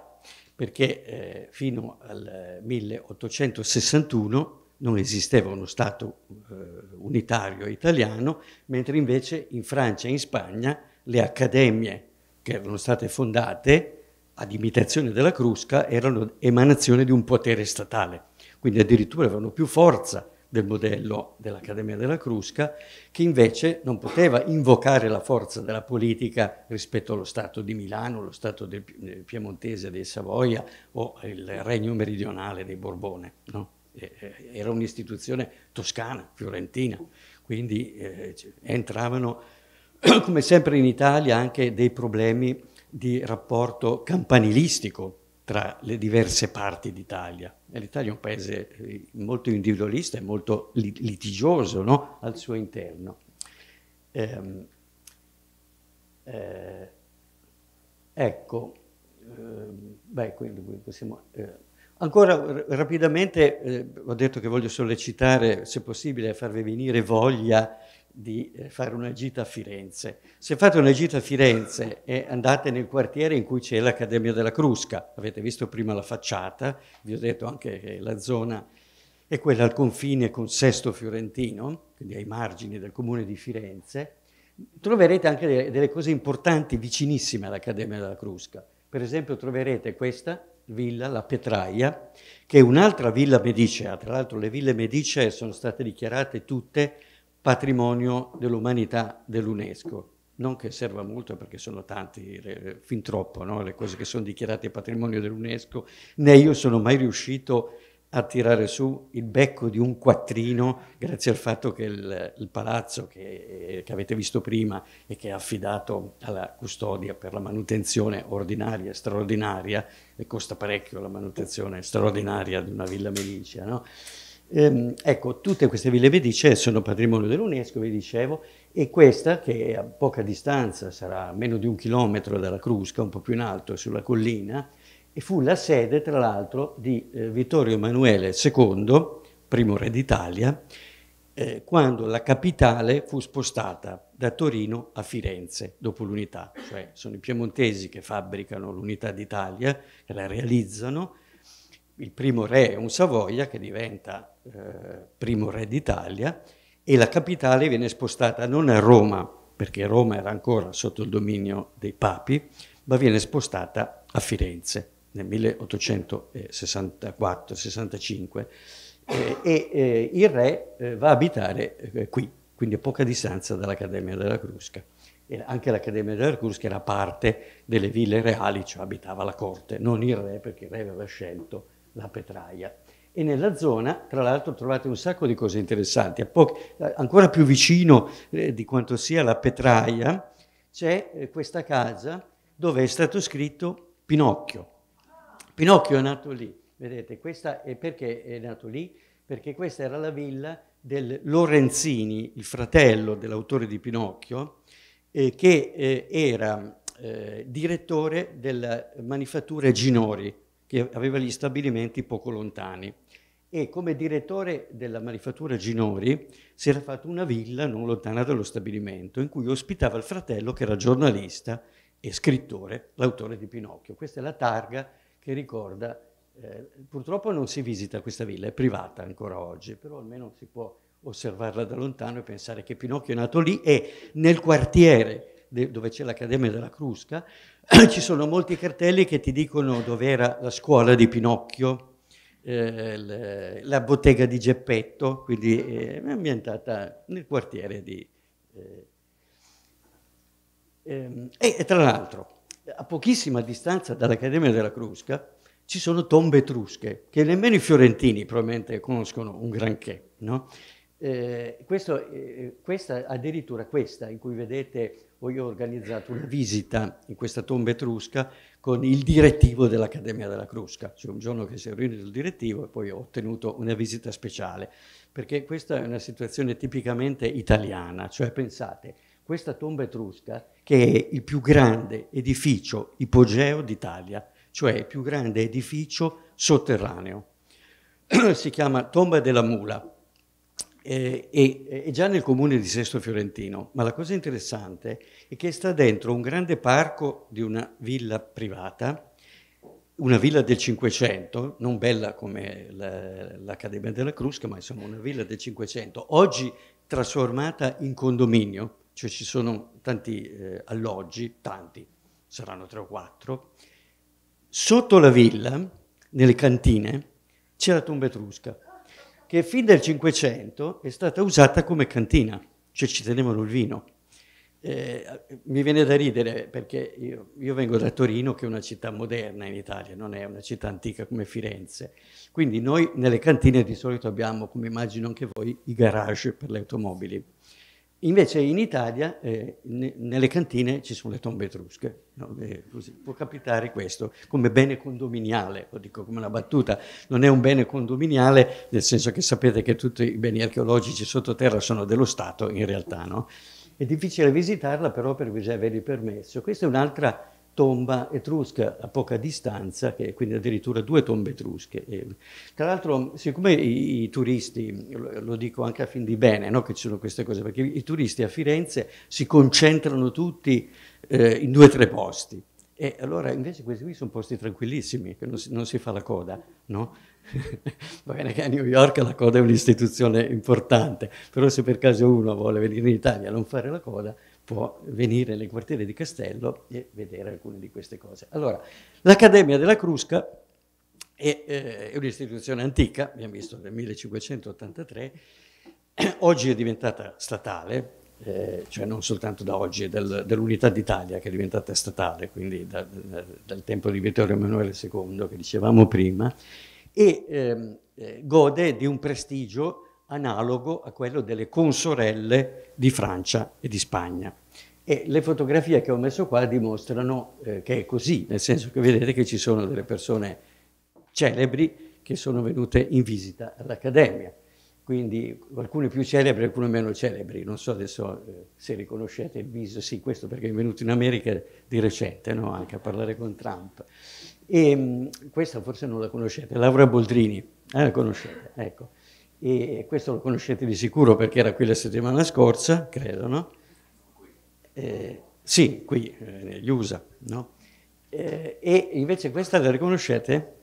perché eh, fino al 1861 non esisteva uno Stato eh, unitario italiano, mentre invece in Francia e in Spagna le accademie che erano state fondate ad imitazione della crusca, erano emanazione di un potere statale, quindi addirittura avevano più forza del modello dell'Accademia della Crusca, che invece non poteva invocare la forza della politica rispetto allo Stato di Milano, lo Stato del Piemontese dei Savoia o il Regno Meridionale dei Borbone. No? Era un'istituzione toscana, fiorentina, quindi eh, entravano, come sempre in Italia, anche dei problemi di rapporto campanilistico tra le diverse parti d'Italia. L'Italia è un paese eh, molto individualista e molto litigioso no? al suo interno. Eh, eh, ecco, eh, beh, quindi possiamo... Eh, ancora rapidamente, eh, ho detto che voglio sollecitare, se possibile, a farvi venire voglia di eh, fare una gita a Firenze. Se fate una gita a Firenze e andate nel quartiere in cui c'è l'Accademia della Crusca, avete visto prima la facciata, vi ho detto anche che la zona è quella al confine con Sesto Fiorentino, quindi ai margini del comune di Firenze, troverete anche delle cose importanti vicinissime all'Accademia della Crusca. Per esempio troverete questa villa, la Petraia, che è un'altra villa medicea, tra l'altro le ville medicee sono state dichiarate tutte patrimonio dell'umanità dell'UNESCO. Non che serva molto perché sono tanti, eh, fin troppo, no? le cose che sono dichiarate patrimonio dell'UNESCO, né io sono mai riuscito a tirare su il becco di un quattrino grazie al fatto che il, il palazzo che, eh, che, avete visto prima e che è affidato alla custodia per la manutenzione ordinaria e straordinaria, e costa parecchio la manutenzione straordinaria di una villa Melicia, no? Ehm, ecco, tutte queste ville medicee sono patrimonio dell'UNESCO, vi dicevo, e questa, che a poca distanza sarà a meno di un chilometro dalla Crusca, un po' più in alto sulla collina, e fu la sede, tra l'altro, di eh, Vittorio Emanuele II, primo re d'Italia, eh, quando la capitale fu spostata da Torino a Firenze dopo l'unità, cioè sono i piemontesi che fabbricano l'unità d'Italia, che la realizzano, il primo re è un Savoia che diventa eh, primo re d'Italia e la capitale viene spostata non a Roma, perché Roma era ancora sotto il dominio dei papi, ma viene spostata a Firenze nel 1864-65 eh, e eh, il re eh, va a abitare eh, qui, quindi a poca distanza dall'Accademia della Crusca. E anche l'Accademia della Crusca era parte delle ville reali, cioè abitava la corte, non il re perché il re aveva scelto la Petraia. E nella zona, tra l'altro, trovate un sacco di cose interessanti. Eh, ancora più vicino eh, di quanto sia la Petraia, c'è eh, questa casa dove è stato scritto Pinocchio. Pinocchio è nato lì, vedete, questa è perché è nato lì? Perché questa era la villa del Lorenzini, il fratello dell'autore di Pinocchio, eh, che eh, era eh, direttore della manifattura Ginori che aveva gli stabilimenti poco lontani. E come direttore della manifattura Ginori si era fatto una villa non lontana dallo stabilimento in cui ospitava il fratello che era giornalista e scrittore, l'autore di Pinocchio. Questa è la targa che ricorda, eh, purtroppo non si visita questa villa, è privata ancora oggi, però almeno si può osservarla da lontano e pensare che Pinocchio è nato lì e nel quartiere dove c'è l'Accademia della Crusca ci sono molti cartelli che ti dicono dove era la scuola di Pinocchio, eh, la bottega di Geppetto, quindi è eh, ambientata nel quartiere di... Eh, ehm, e, e tra l'altro, a pochissima distanza dall'Accademia della Crusca, ci sono tombe etrusche, che nemmeno i fiorentini probabilmente conoscono un granché. No? Eh, questo, eh, questa, addirittura questa, in cui vedete poi ho organizzato una visita in questa tomba etrusca con il direttivo dell'Accademia della Crusca. Cioè un giorno che si è riunito il direttivo e poi ho ottenuto una visita speciale, perché questa è una situazione tipicamente italiana, cioè pensate, questa tomba etrusca che è il più grande edificio ipogeo d'Italia, cioè il più grande edificio sotterraneo. si chiama Tomba della Mula eh, e, e già nel comune di Sesto Fiorentino, ma la cosa interessante è che sta dentro un grande parco di una villa privata, una villa del Cinquecento, non bella come la, l'Accademia della Crusca, ma insomma una villa del Cinquecento, oggi trasformata in condominio, cioè ci sono tanti eh, alloggi, tanti, saranno tre o quattro. Sotto la villa, nelle cantine, c'è la tomba etrusca che fin dal Cinquecento è stata usata come cantina, cioè ci tenevano il vino. Eh, mi viene da ridere perché io, io, vengo da Torino, che è una città moderna in Italia, non è una città antica come Firenze. Quindi noi nelle cantine di solito abbiamo, come immagino anche voi, i garage per le automobili. Invece in Italia eh, ne, nelle cantine ci sono le tombe etrusche, no? eh, può capitare questo come bene condominiale, lo dico come una battuta, non è un bene condominiale nel senso che sapete che tutti i beni archeologici sottoterra sono dello Stato in realtà, no? È difficile visitarla però per bisogna avere il permesso. Questa è un'altra tomba etrusca a poca distanza, che quindi addirittura due tombe etrusche. E, tra l'altro, siccome i, i turisti, lo, lo, dico anche a fin di bene, no, che ci sono queste cose, perché i, i turisti a Firenze si concentrano tutti eh, in due o tre posti. E allora invece questi qui sono posti tranquillissimi, che non si, non si fa la coda, no? Va bene che a New York la coda è un'istituzione importante, però se per caso uno vuole venire in Italia a non fare la coda, può venire nel quartiere di Castello e vedere alcune di queste cose. Allora, l'Accademia della Crusca è, eh, è un'istituzione antica, abbiamo visto nel 1583, oggi è diventata statale, eh, cioè non soltanto da oggi, del, dell'Unità d'Italia che è diventata statale, quindi da, da, dal tempo di Vittorio Emanuele II che dicevamo prima, e ehm, eh, gode di un prestigio analogo a quello delle consorelle di Francia e di Spagna. E le fotografie che ho messo qua dimostrano eh, che è così, nel senso che vedete che ci sono delle persone celebri che sono venute in visita all'Accademia. Quindi alcune più celebri, alcune meno celebri. Non so adesso eh, se riconoscete il viso, sì, questo perché è venuto in America di recente, no? anche a parlare con Trump. E, ehm, mh, questa forse non la conoscete, Laura Boldrini, eh, la conoscete, ecco e questo lo conoscete di sicuro perché era qui la settimana scorsa, credo, no? Eh, sì, qui, eh, USA, no? Eh, e invece questa la riconoscete?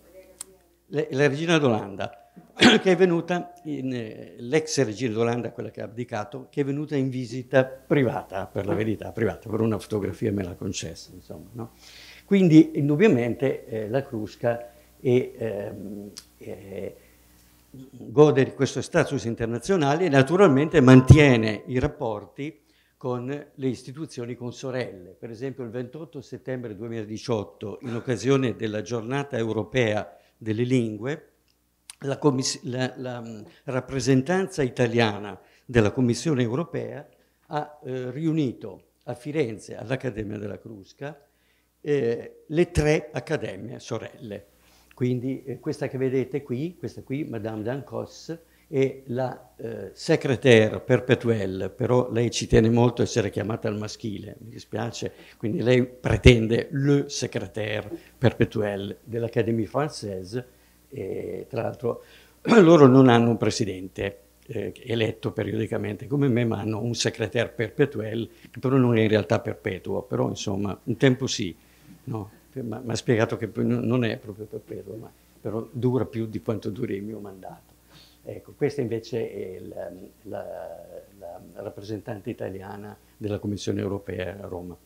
La, la regina d'Olanda, che è venuta, eh, l'ex regina d'Olanda, quella che ha abdicato, che è venuta in visita privata, per la verità, privata, per una fotografia me l'ha concessa, insomma, no? Quindi indubbiamente eh, la Crusca è, ehm, gode di questo status internazionale e naturalmente mantiene i rapporti con le istituzioni consorelle. Per esempio il 28 settembre 2018, in occasione della giornata europea delle lingue, la, la, la mm, rappresentanza italiana della Commissione europea ha eh, riunito a Firenze, all'Accademia della Crusca, eh, le tre accademie sorelle, quindi eh, questa che vedete qui, questa qui, Madame d'Ancos, è la eh, secrétaire perpetuelle, però lei ci tiene molto a essere chiamata al maschile, mi dispiace, quindi lei pretende le secrétaire perpetuelle dell'Académie française, e, tra l'altro loro non hanno un presidente eh, eletto periodicamente come me, ma hanno un secrétaire perpetuelle, che però non è in realtà perpetuo, però insomma un tempo sì. No? ma, ha spiegato che non è proprio per quello, ma però dura più di quanto duri il mio mandato. Ecco, questa invece è la, la, la rappresentante italiana della Commissione europea a Roma.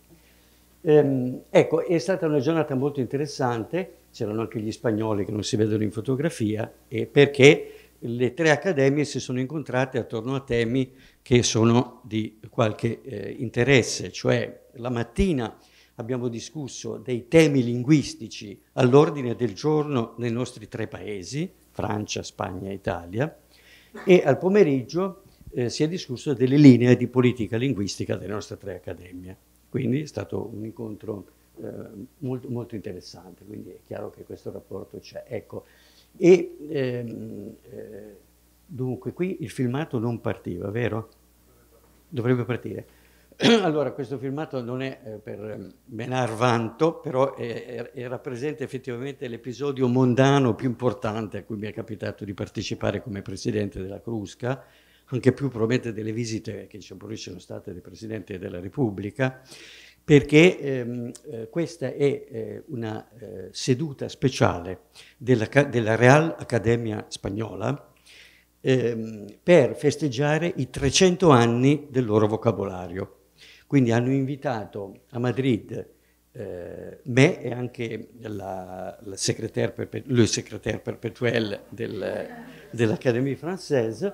Ehm, ecco, è stata una giornata molto interessante, c'erano anche gli spagnoli che non si vedono in fotografia, perché le tre accademie si sono incontrate attorno a temi che sono di qualche eh, interesse, cioè la mattina abbiamo discusso dei temi linguistici all'ordine del giorno nei nostri tre paesi, Francia, Spagna e Italia, e al pomeriggio eh, si è discusso delle linee di politica linguistica delle nostre tre accademie. Quindi è stato un incontro eh, molto, molto, interessante, quindi è chiaro che questo rapporto c'è. Ecco, e, ehm, eh, dunque qui il filmato non partiva, vero? Dovrebbe partire. Allora, questo filmato non è eh, per menar eh, vanto, però è, è, rappresenta effettivamente l'episodio mondano più importante a cui mi è capitato di partecipare come presidente della Crusca, anche più probabilmente delle visite che ci sono state del Presidente della Repubblica, perché ehm, eh, questa è eh, una seduta speciale della, della Real Accademia Spagnola, ehm, per festeggiare i 300 anni del loro vocabolario. Quindi hanno invitato a Madrid eh, me e anche la, la secrétaire perpet- le secrétaire perpetuel del, dell'Académie française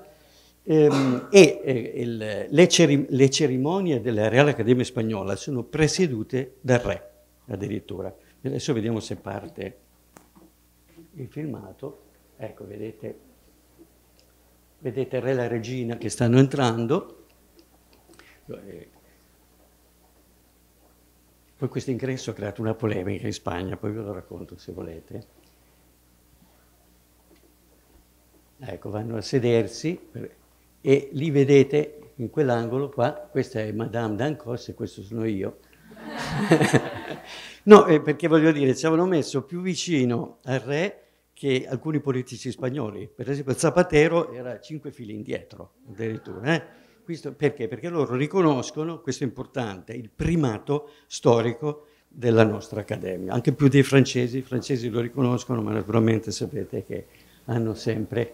ehm, e, e il, le, cerim- le, cerimonie della Real Accademia Spagnola sono presiedute dal re addirittura. Adesso vediamo se parte il filmato. Ecco, vedete, vedete il re e la regina che stanno entrando. Eh, poi questo ingresso ha creato una polemica in Spagna, poi ve lo racconto se volete. Ecco, vanno a sedersi per... e lì vedete in quell'angolo qua, questa è Madame D'Ancos e questo sono io. no, eh, perché voglio dire, ci avevano messo più vicino al re che alcuni politici spagnoli. Per esempio Zapatero era cinque fili indietro, addirittura. Eh? Questo perché? Perché loro riconoscono, questo è importante, il primato storico della nostra accademia, anche più dei francesi, i francesi lo riconoscono, ma naturalmente sapete che hanno sempre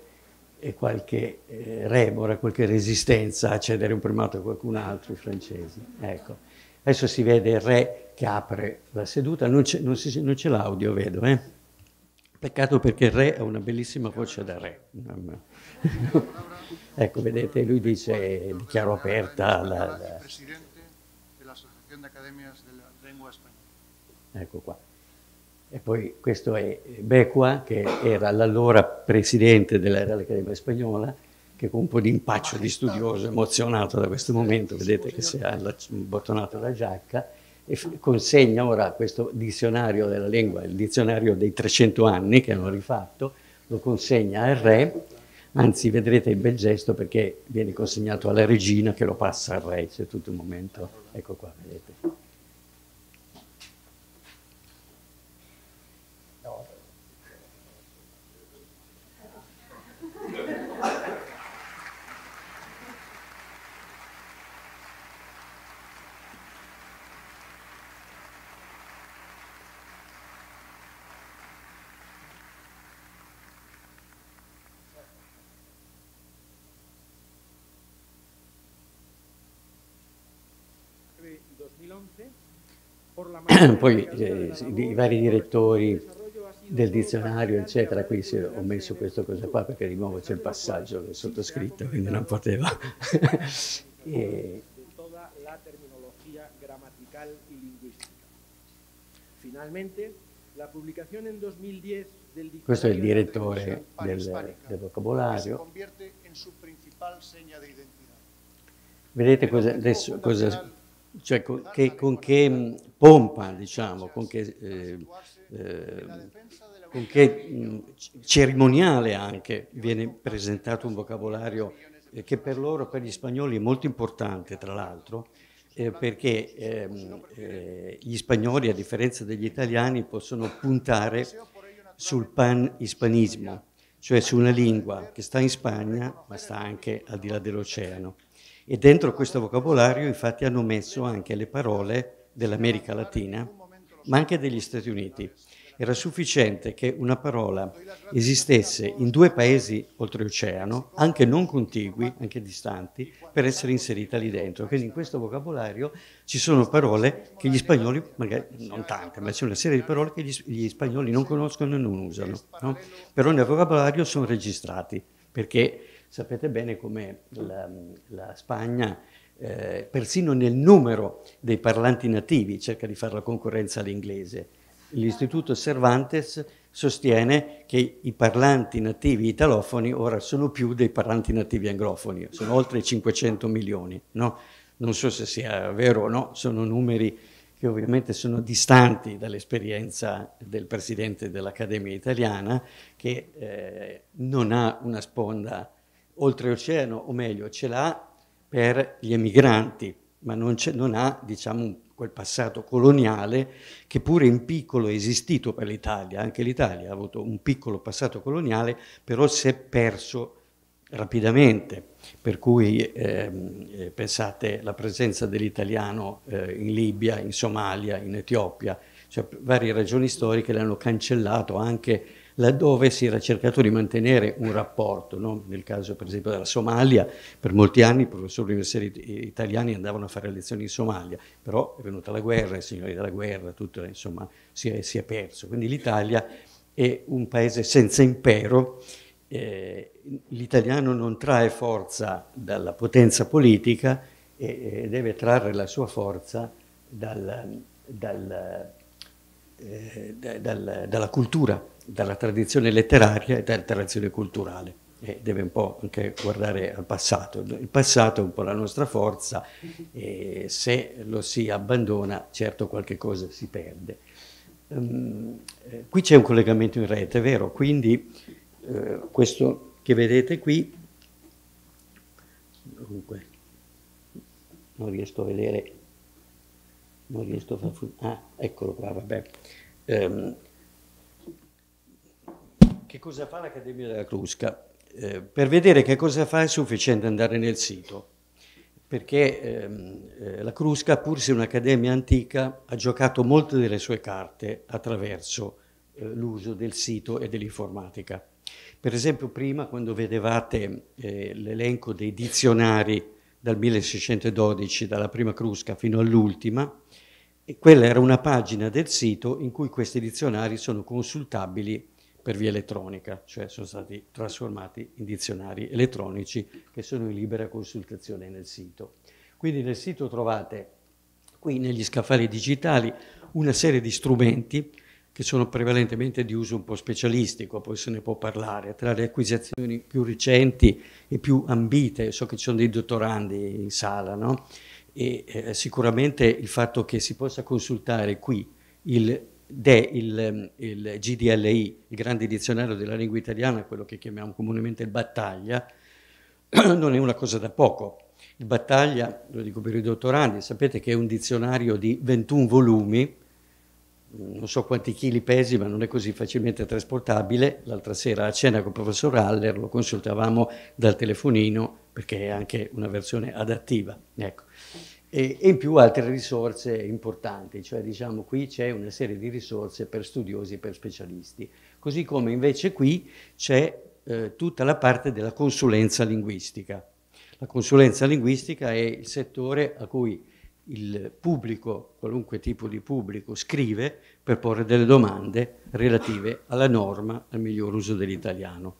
eh, qualche eh, remora, qualche resistenza a cedere un primato a qualcun altro, i francesi. Ecco. Adesso si vede il re che apre la seduta, non c'è, non si, non c'è l'audio, vedo. Eh? Peccato perché il re ha una bellissima voce da re. ecco, vedete, lui dice, chiaro aperta la... la... Ecco qua. E poi questo è Becua, che era l'allora presidente della Real Accademia Spagnola, che con un po' di impaccio di studioso, emozionato da questo momento, vedete che si è bottonato la giacca, e consegna ora questo dizionario della lingua, il dizionario dei 300 anni che hanno rifatto, lo consegna al re Anzi, vedrete il bel gesto perché viene consegnato alla regina che lo passa al re, c'è tutto un momento. Ecco qua, vedete. Poi eh, i vari direttori del dizionario, eccetera, qui ho messo questa cosa qua perché di nuovo c'è il passaggio del sottoscritto, quindi non poteva. e... Finalmente, Questo è il direttore del, del vocabolario. Vedete cosa, adesso, cosa, cioè, con, che, con che pompa, diciamo, con che, eh, eh, con che mh, cerimoniale anche viene presentato un vocabolario eh, che per loro, per gli spagnoli, è molto importante, tra l'altro, eh, perché ehm, eh, gli spagnoli, a differenza degli italiani, possono puntare sul pan-ispanismo, cioè su una lingua che sta in Spagna, ma sta anche al di là dell'oceano. E dentro questo vocabolario, eh, infatti, hanno messo anche le parole dell'America Latina, ma anche degli Stati Uniti. Era sufficiente che una parola esistesse in due paesi oltreoceano, anche non contigui, anche distanti, per essere inserita lì dentro. Quindi in questo vocabolario ci sono parole che gli spagnoli, magari non tante, ma c'è una serie di parole che gli, gli spagnoli non conoscono e non usano, no? però nel vocabolario sono registrati, perché sapete bene come la, la Spagna eh, persino nel numero dei parlanti nativi cerca di fare la concorrenza all'inglese. L'Istituto Cervantes sostiene che i parlanti nativi italofoni ora sono più dei parlanti nativi anglofoni, sono oltre 500 milioni. No? Non so se sia vero o no, sono numeri che ovviamente sono distanti dall'esperienza del presidente dell'Accademia italiana, che eh, non ha una sponda oltreoceano, o meglio, ce l'ha per gli emigranti, ma non, non ha diciamo, quel passato coloniale che pure in piccolo è esistito per l'Italia, anche l'Italia ha avuto un piccolo passato coloniale, però si è perso rapidamente, per cui ehm, eh, pensate alla presenza dell'italiano eh, in Libia, in Somalia, in Etiopia, cioè varie ragioni storiche l'hanno cancellato anche laddove si era cercato di mantenere un rapporto, no? nel caso per esempio della Somalia, per molti anni i professori universitari italiani andavano a fare lezioni in Somalia, però è venuta la guerra, i signori della guerra, tutto insomma si è, si è perso, quindi l'Italia è un paese senza impero, eh, l'italiano non trae forza dalla potenza politica e, e deve trarre la sua forza dal, dal, eh, dal, dalla cultura dalla tradizione letteraria e dalla tradizione culturale e deve un po' anche guardare al passato. Il passato è un po' la nostra forza e se lo si abbandona certo qualche cosa si perde. Um, qui c'è un collegamento in rete, è vero, quindi eh, questo che vedete qui, dunque, non riesco a vedere, non riesco a far funzionare, ah, eccolo qua, vabbè. Um, che cosa fa l'Accademia della Crusca? Eh, per vedere che cosa fa è sufficiente andare nel sito, perché ehm, eh, la Crusca, pur se un'accademia antica, ha giocato molte delle sue carte attraverso eh, l'uso del sito e dell'informatica. Per esempio, prima, quando vedevate eh, l'elenco dei dizionari dal 1612, dalla prima Crusca fino all'ultima, quella era una pagina del sito in cui questi dizionari sono consultabili per via elettronica, cioè sono stati trasformati in dizionari elettronici che sono in libera consultazione nel sito. Quindi nel sito trovate qui negli scaffali digitali una serie di strumenti che sono prevalentemente di uso un po' specialistico, poi se ne può parlare, tra le acquisizioni più recenti e più ambite, so che ci sono dei dottorandi in sala, no? e eh, sicuramente il fatto che si possa consultare qui il De, il, il, GDLI, il grande dizionario della lingua italiana, quello che chiamiamo comunemente il Battaglia, non è una cosa da poco. Il Battaglia, lo dico per i dottorandi, sapete che è un dizionario di 21 volumi, non so quanti chili pesi, ma non è così facilmente trasportabile. L'altra sera a cena con il professor Haller lo consultavamo dal telefonino perché è anche una versione adattiva. Ecco e, in più altre risorse importanti, cioè diciamo qui c'è una serie di risorse per studiosi e per specialisti, così come invece qui c'è eh, tutta la parte della consulenza linguistica. La consulenza linguistica è il settore a cui il pubblico, qualunque tipo di pubblico, scrive per porre delle domande relative alla norma al miglior uso dell'italiano.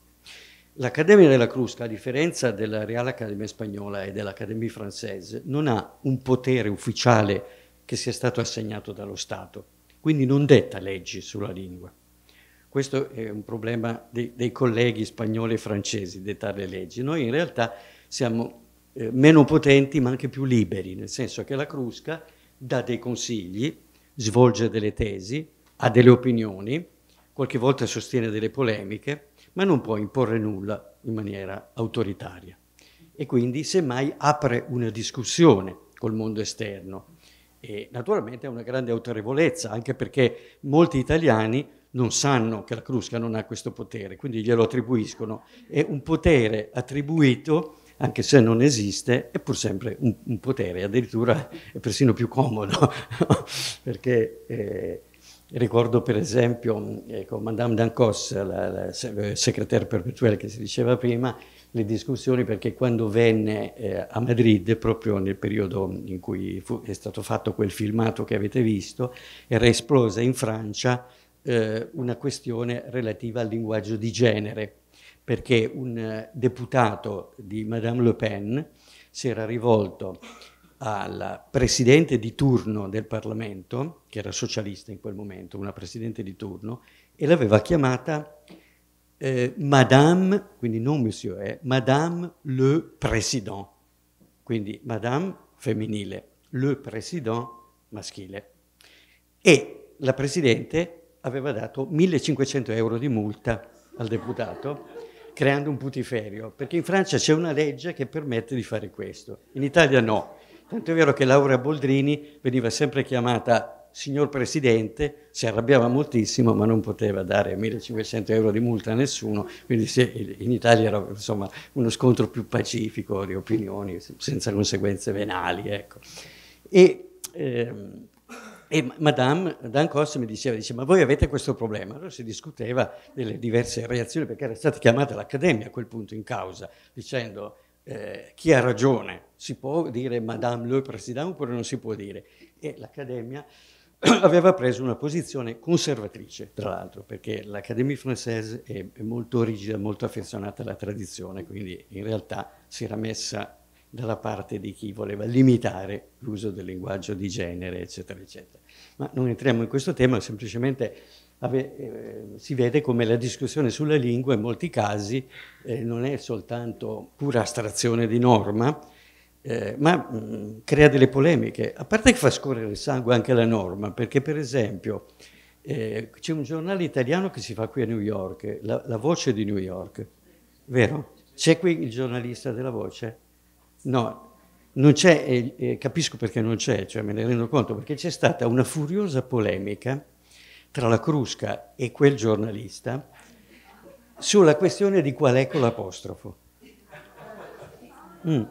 L'Accademia della Crusca, a differenza della Real Accademia Spagnola e dell'Académie Française, non ha un potere ufficiale che sia stato assegnato dallo Stato, quindi non detta leggi sulla lingua. Questo è un problema dei, dei colleghi spagnoli e francesi, dettare le leggi. Noi in realtà siamo eh, meno potenti ma anche più liberi, nel senso che la Crusca dà dei consigli, svolge delle tesi, ha delle opinioni, qualche volta sostiene delle polemiche, ma non può imporre nulla in maniera autoritaria. E quindi semmai apre una discussione col mondo esterno. E naturalmente ha una grande autorevolezza, anche perché molti italiani non sanno che la Crusca non ha questo potere, quindi glielo attribuiscono. È un potere attribuito, anche se non esiste, è pur sempre un, un potere, addirittura è persino più comodo, perché... Eh, Ricordo per esempio, mm, ecco, Madame Dancos, la, la segretaria eh, perpetuale che si diceva prima, le discussioni perché quando venne eh, a Madrid, proprio nel periodo in cui fu, è stato fatto quel filmato che avete visto, era esplosa in Francia eh, una questione relativa al linguaggio di genere, perché un eh, deputato di Madame Le Pen si era rivolto al presidente di turno del Parlamento, che era socialista in quel momento, una presidente di turno, e l'aveva chiamata eh, Madame, quindi non Monsieur, eh, Madame le Président, quindi Madame femminile, le Président maschile. E la presidente aveva dato 1500 euro di multa al deputato creando un putiferio, perché in Francia c'è una legge che permette di fare questo, in Italia no tanto è vero che Laura Boldrini veniva sempre chiamata signor Presidente, si arrabbiava moltissimo ma non poteva dare 1500 euro di multa a nessuno, quindi in Italia era insomma, uno scontro più pacifico di opinioni, senza conseguenze venali. Ecco. E, ehm, e Madame Dan Cosse mi diceva, dice, ma voi avete questo problema. Allora si discuteva delle diverse reazioni, perché era stata chiamata l'Accademia a quel punto in causa, dicendo eh, chi ha ragione, si può dire Madame le Président oppure non si può dire. E l'Accademia aveva preso una posizione conservatrice, tra l'altro, perché l'Académie française è molto rigida, molto affezionata alla tradizione, quindi in realtà si era messa dalla parte di chi voleva limitare l'uso del linguaggio di genere, eccetera, eccetera. Ma non entriamo in questo tema, semplicemente eh, si vede come la discussione sulla lingua in molti casi eh, non è soltanto pura astrazione di norma, eh, ma mm, crea delle polemiche, a parte che fa scorrere il sangue anche la norma, perché per esempio c'è un giornale italiano che si fa qui a New York, la, la Voce di New York, vero? C'è qui il giornalista della Voce? No, non c'è, eh, capisco perché non c'è, cioè me ne rendo conto, perché c'è stata una furiosa polemica tra la Crusca e quel giornalista sulla questione di qual è l'apostrofo. Mm.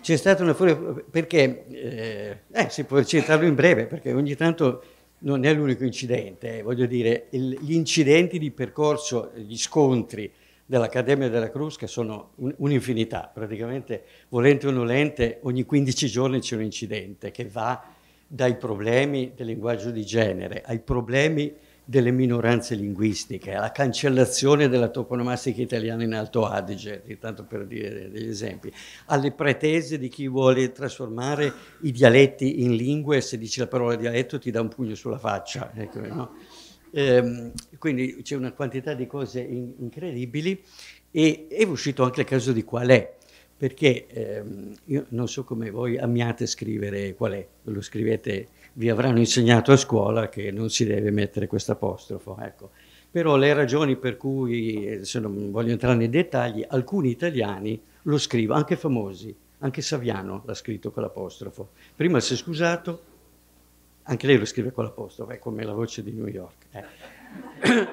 C'è stata una furia perché, eh, eh, si può citarlo in breve, perché ogni tanto non è l'unico incidente, eh, voglio dire, il, gli incidenti di percorso, gli scontri dell'Accademia della Crusca sono un, un'infinità, praticamente volente o nolente ogni 15 giorni c'è un incidente che va dai problemi del linguaggio di genere ai problemi delle minoranze linguistiche, alla cancellazione della toponomastica italiana in Alto Adige, tanto per dire degli esempi, alle pretese di chi vuole trasformare i dialetti in lingue e se dici la parola dialetto ti dà un pugno sulla faccia. Ecco, no? ehm, quindi c'è una quantità di cose in- incredibili e è uscito anche il caso di qual è perché ehm, io non so come voi amiate scrivere qual è, lo scrivete, vi avranno insegnato a scuola che non si deve mettere questo apostrofo, ecco. Però le ragioni per cui, eh, se non voglio entrare nei dettagli, alcuni italiani lo scrivono, anche famosi, anche Saviano l'ha scritto con l'apostrofo. Prima si è scusato, anche lei lo scrive con l'apostrofo, è come la voce di New York. Eh.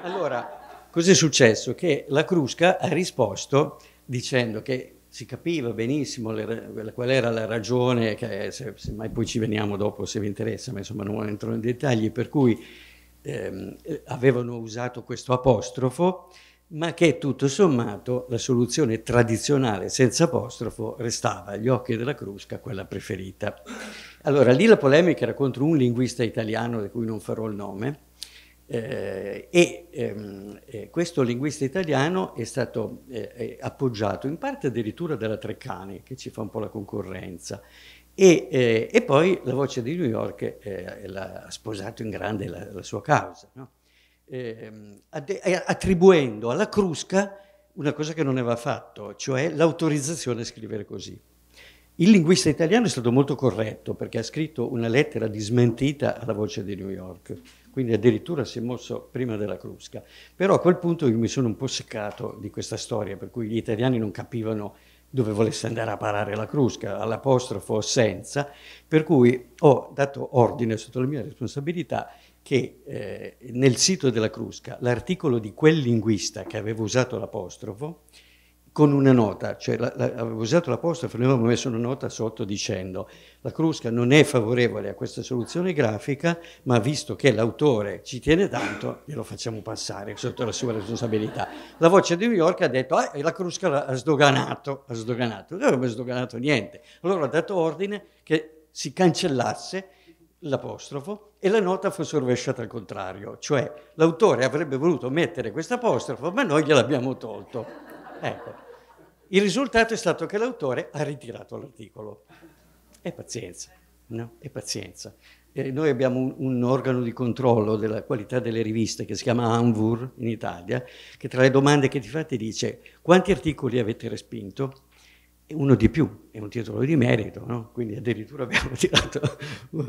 Allora, cos'è successo? Che la Crusca ha risposto dicendo che si capiva benissimo le, qual era la ragione, che, se, se, mai poi ci veniamo dopo se vi interessa, ma insomma non entro nei dettagli, per cui ehm, avevano usato questo apostrofo, ma che tutto sommato la soluzione tradizionale senza apostrofo restava agli occhi della Crusca quella preferita. Allora lì la polemica era contro un linguista italiano di cui non farò il nome, eh, e ehm, eh, questo linguista italiano è stato eh, appoggiato in parte addirittura dalla Treccani, che ci fa un po' la concorrenza, e, eh, e poi la voce di New York eh, ha sposato in grande la, la sua causa, no? Ehm, eh, attribuendo alla Crusca una cosa che non aveva fatto, cioè l'autorizzazione a scrivere così. Il linguista italiano è stato molto corretto perché ha scritto una lettera di smentita alla voce di New York quindi addirittura si è mosso prima della Crusca. Però a quel punto io mi sono un po' seccato di questa storia, per cui gli italiani non capivano dove volesse andare a parare la Crusca, all'apostrofo o senza, per cui ho dato ordine sotto la mia responsabilità che eh, nel sito della Crusca l'articolo di quel linguista che aveva usato l'apostrofo con una nota, cioè la, la, avevo usato l'apostrofo e noi avevamo messo una nota sotto dicendo la Crusca non è favorevole a questa soluzione grafica, ma visto che l'autore ci tiene tanto, glielo facciamo passare sotto la sua responsabilità. La voce di New York ha detto, ah, la Crusca ha sdoganato, ha sdoganato, non aveva sdoganato niente. Allora ha dato ordine che si cancellasse l'apostrofo e la nota fosse rovesciata al contrario, cioè l'autore avrebbe voluto mettere questo apostrofo, ma noi gliel'abbiamo tolto. Ecco. Il risultato è stato che l'autore ha ritirato l'articolo. E pazienza, no? E pazienza. E eh, noi abbiamo un, un, organo di controllo della qualità delle riviste che si chiama ANVUR in Italia, che tra le domande che ti fate dice quanti articoli avete respinto? E uno di più, è un titolo di merito, no? quindi addirittura abbiamo, tirato,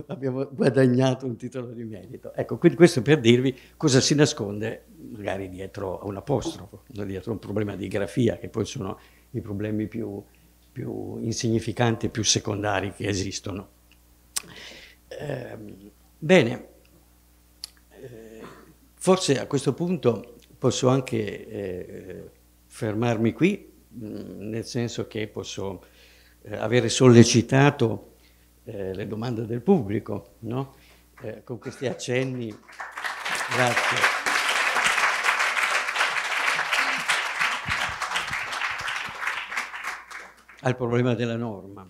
abbiamo guadagnato un titolo di merito. Ecco, quindi questo per dirvi cosa si nasconde magari dietro a un apostrofo, dietro a un problema di grafia, che poi sono i problemi più, più insignificanti e più secondari che esistono. Eh, bene, eh, forse a questo punto posso anche eh, fermarmi qui, mh, mm, nel senso che posso eh, avere sollecitato eh, le domande del pubblico, no? Eh, con questi accenni. Grazie. al problema della norma,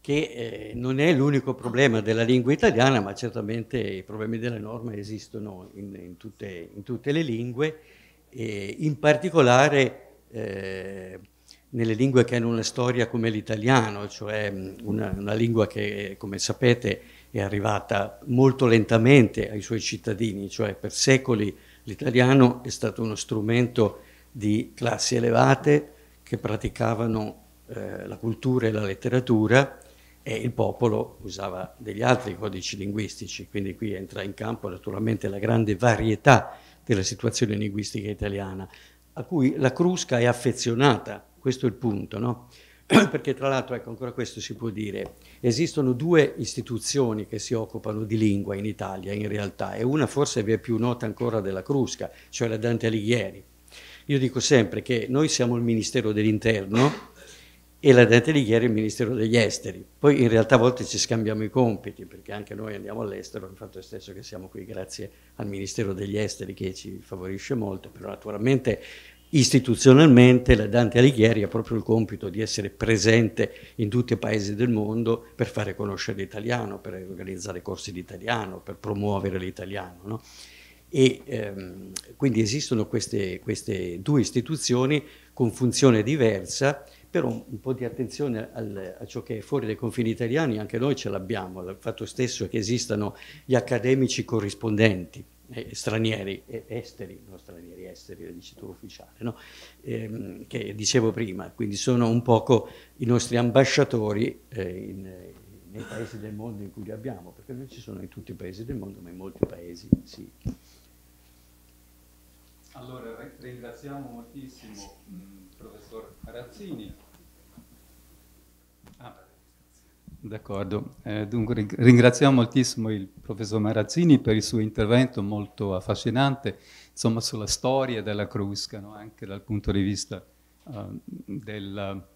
che eh, non è l'unico problema della lingua italiana, ma certamente i problemi della norma esistono in, in, tutte, in tutte, le lingue, e in particolare eh, nelle lingue che hanno una storia come l'italiano, cioè una, una, lingua che, come sapete, è arrivata molto lentamente ai suoi cittadini, cioè per secoli l'italiano è stato uno strumento di classi elevate, che praticavano eh, la cultura e la letteratura e il popolo usava degli altri codici linguistici, quindi qui entra in campo naturalmente la grande varietà della situazione linguistica italiana, a cui la Crusca è affezionata, questo è il punto, no? perché tra l'altro, ecco ancora questo si può dire, esistono due istituzioni che si occupano di lingua in Italia in realtà e una forse vi è più nota ancora della Crusca, cioè la Dante Alighieri, io dico sempre che noi siamo il Ministero dell'Interno e la Dante di è il Ministero degli Esteri. Poi in realtà a volte ci scambiamo i compiti, perché anche noi andiamo all'estero, il fatto è stesso che siamo qui grazie al Ministero degli Esteri che ci favorisce molto, però naturalmente istituzionalmente la Dante Alighieri ha proprio il compito di essere presente in tutti i paesi del mondo per fare conoscere l'italiano, per organizzare corsi di italiano, per promuovere l'italiano. No? e ehm, quindi esistono queste, queste, due istituzioni con funzione diversa, però un, un po' di attenzione al, a ciò che è fuori dai confini italiani anche noi ce l'abbiamo, il fatto stesso è che esistano gli accademici corrispondenti, eh, stranieri eh, esteri, non stranieri esteri, la dicitura ufficiale, no? eh, che dicevo prima, quindi sono un poco i nostri ambasciatori eh, in, nei paesi del mondo in cui li abbiamo, perché non ci sono in tutti i paesi del mondo, ma in molti paesi sì. Allora, ringraziamo moltissimo il mm, professor Razzini. Ah, d'accordo, eh, dunque ringraziamo moltissimo il professor Marazzini per il suo intervento molto affascinante, insomma sulla storia della Crusca, no? anche dal punto di vista uh, del,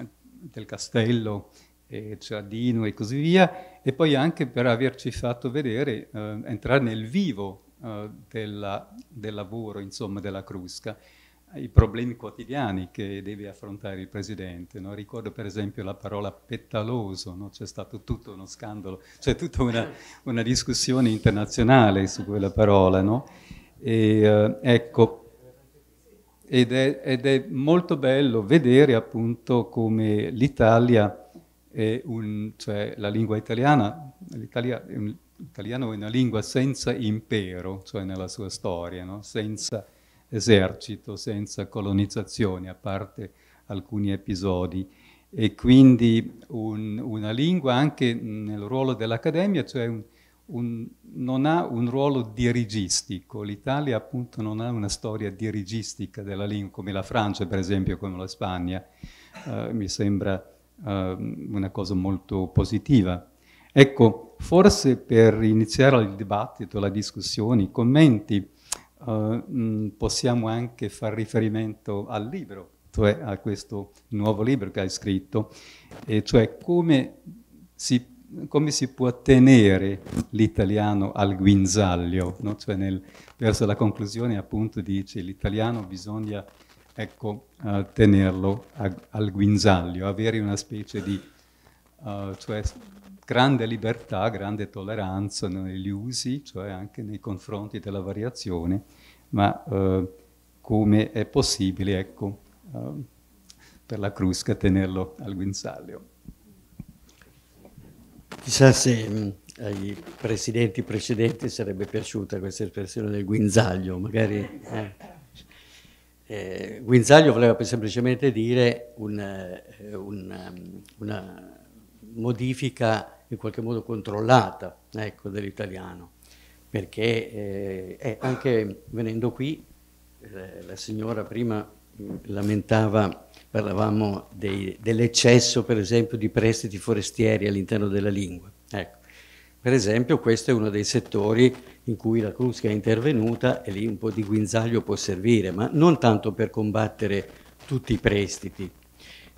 del castello e Ciardino e così via, e poi anche per averci fatto vedere, eh, entrare nel vivo eh, della, del lavoro, insomma, della Crusca, i problemi quotidiani che deve affrontare il Presidente. No? Ricordo per esempio la parola pettaloso, no? c'è stato tutto uno scandalo, c'è tutta una, una, discussione internazionale su quella parola. No? E, eh, ecco, ed è, ed è, molto bello vedere appunto come l'Italia è un, cioè la lingua italiana, l'Italia è un L'italiano è una lingua senza impero, cioè nella sua storia, no? senza esercito, senza colonizzazione, a parte alcuni episodi. E quindi un, una lingua anche nel ruolo dell'accademia, cioè un, un, non ha un ruolo dirigistico. L'Italia appunto non ha una storia dirigistica della lingua, come la Francia per esempio, come la Spagna. Uh, mi sembra uh, una cosa molto positiva. Ecco, forse per iniziare il dibattito, la discussione, i commenti, eh, mm, possiamo anche far riferimento al libro, cioè a questo nuovo libro che hai scritto, e cioè come si, come si può tenere l'italiano al guinzaglio, no? cioè nel, verso la conclusione appunto dice l'italiano bisogna ecco, uh, tenerlo a, al guinzaglio, avere una specie di, uh, cioè grande libertà, grande tolleranza negli usi, cioè anche nei confronti della variazione, ma eh, come è possibile ecco, eh, per la crusca tenerlo al guinzaglio. Chissà se mm, ai presidenti precedenti sarebbe piaciuta questa espressione del guinzaglio, magari... Eh. Eh, guinzaglio voleva semplicemente dire una, eh, una, um, una modifica in qualche modo controllata ecco, dell'italiano, perché eh, eh anche venendo qui eh, la signora prima mm, lamentava, parlavamo dei, dell'eccesso per esempio di prestiti forestieri all'interno della lingua. Ecco. Per esempio questo è uno dei settori in cui la Crusca è intervenuta e lì un po' di guinzaglio può servire, ma non tanto per combattere tutti i prestiti,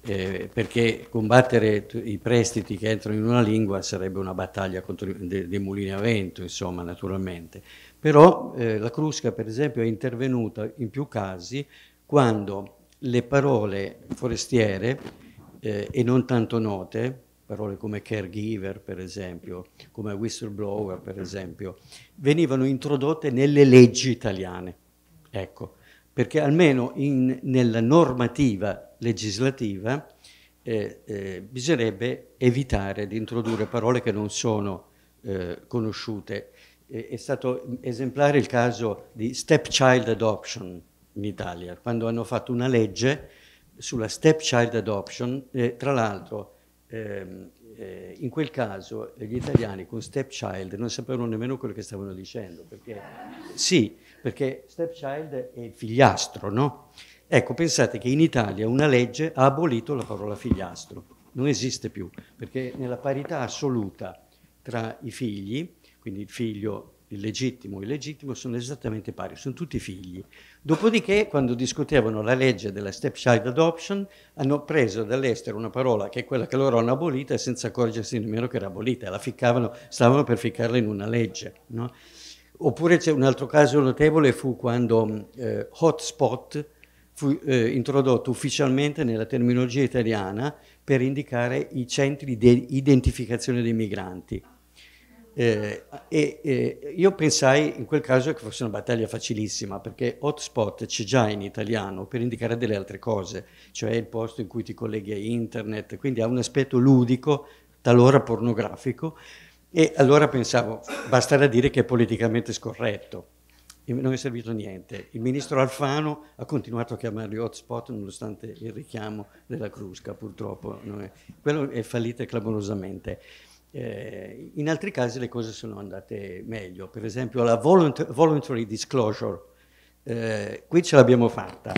eh, perché combattere i prestiti che entrano in una lingua sarebbe una battaglia dei de mulini a vento, insomma, naturalmente. Però eh, la Crusca, per esempio, è intervenuta in più casi quando le parole forestiere eh, e non tanto note, parole come caregiver, per esempio, come whistleblower, per esempio, venivano introdotte nelle leggi italiane. Ecco, perché almeno in, nella normativa legislativa, eh, eh, bisognerebbe evitare di introdurre parole che non sono eh, conosciute. è stato esemplare il caso di stepchild adoption in Italia, quando hanno fatto una legge sulla stepchild adoption, eh, tra l'altro ehm, eh, in quel caso gli italiani con stepchild non sapevano nemmeno quello che stavano dicendo, perché sì, perché stepchild è il figliastro, no? Ecco, pensate che in Italia una legge ha abolito la parola figliastro, non esiste più, perché nella parità assoluta tra i figli, quindi il figlio illegittimo e illegittimo, sono esattamente pari, sono tutti figli. Dopodiché, quando discutevano la legge della stepchild adoption, hanno preso dall'estero una parola che è quella che loro hanno abolita senza accorgersi nemmeno che era abolita, la ficcavano, stavano per ficcarla in una legge. No? Oppure c'è un altro caso notevole, fu quando eh, Hotspot fu eh, introdotto ufficialmente nella terminologia italiana per indicare i centri di identificazione dei migranti. Eh, e, eh, io pensai in quel caso che fosse una battaglia facilissima perché hotspot c'è già in italiano per indicare delle altre cose, cioè il posto in cui ti colleghi a internet, quindi ha un aspetto ludico, talora pornografico, e allora pensavo basterà dire che è politicamente scorretto non è servito niente. Il ministro Alfano ha continuato a chiamarli hotspot nonostante il richiamo della Crusca, purtroppo. È. Quello è fallito clamorosamente. Eh, in altri casi le cose sono andate meglio, per esempio la volunt voluntary disclosure, eh, qui ce l'abbiamo fatta.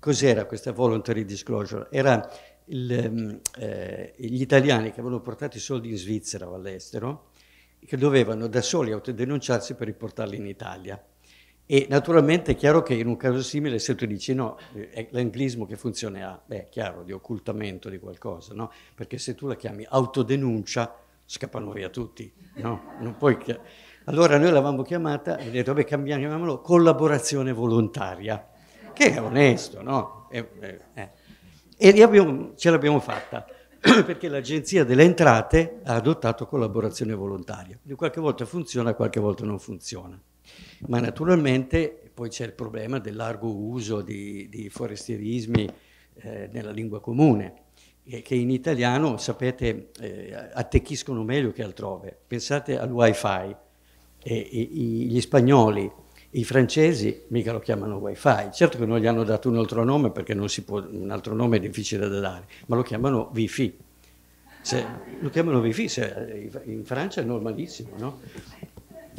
Cos'era questa voluntary disclosure? Era il, mm, eh, gli italiani che avevano portato i soldi in Svizzera o all'estero, che dovevano da soli autodenunciarsi per riportarli in Italia e naturalmente è chiaro che in un caso simile, se tu dici no, è l'anglismo che funziona ha? Ah, beh, è chiaro, di occultamento di qualcosa, no? Perché se tu la chiami autodenuncia, scappano via tutti, no? Non puoi chi... Allora noi l'avevamo chiamata, e detto, beh, cambiamo, chiamiamolo collaborazione volontaria, che è onesto, no? E, eh. e abbiamo, ce l'abbiamo fatta, perché l'Agenzia delle Entrate ha adottato collaborazione volontaria. Quindi Qualche volta funziona, qualche volta non funziona. Ma naturalmente poi c'è il problema del largo uso di, di forestierismi eh, nella lingua comune, che in italiano, sapete, eh, attecchiscono meglio che altrove. Pensate al wifi, e, e, gli spagnoli, i francesi mica lo chiamano wifi, certo che non gli hanno dato un altro nome perché può, un altro nome è difficile da dare, ma lo chiamano wifi. Se, lo chiamano wifi, se, eh, in Francia è normalissimo, no?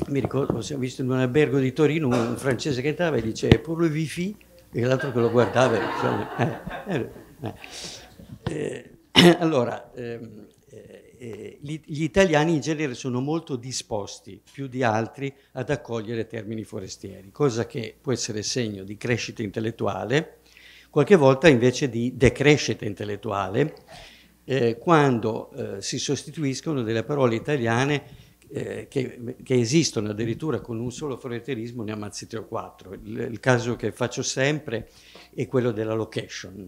mi ricordo, ho visto in un albergo di Torino un francese che entrava e dice pour le wifi e l'altro che lo guardava. Eh, eh, eh, eh allora, ehm, eh, eh, gli italiani in genere sono molto disposti, più di altri, ad accogliere termini forestieri, cosa che può essere segno di crescita intellettuale, qualche volta invece di decrescita intellettuale, quando si sostituiscono delle parole italiane eh, che, che, esistono addirittura con un solo foresterismo ne ammazzi tre o quattro. Il, il, caso che faccio sempre è quello della location,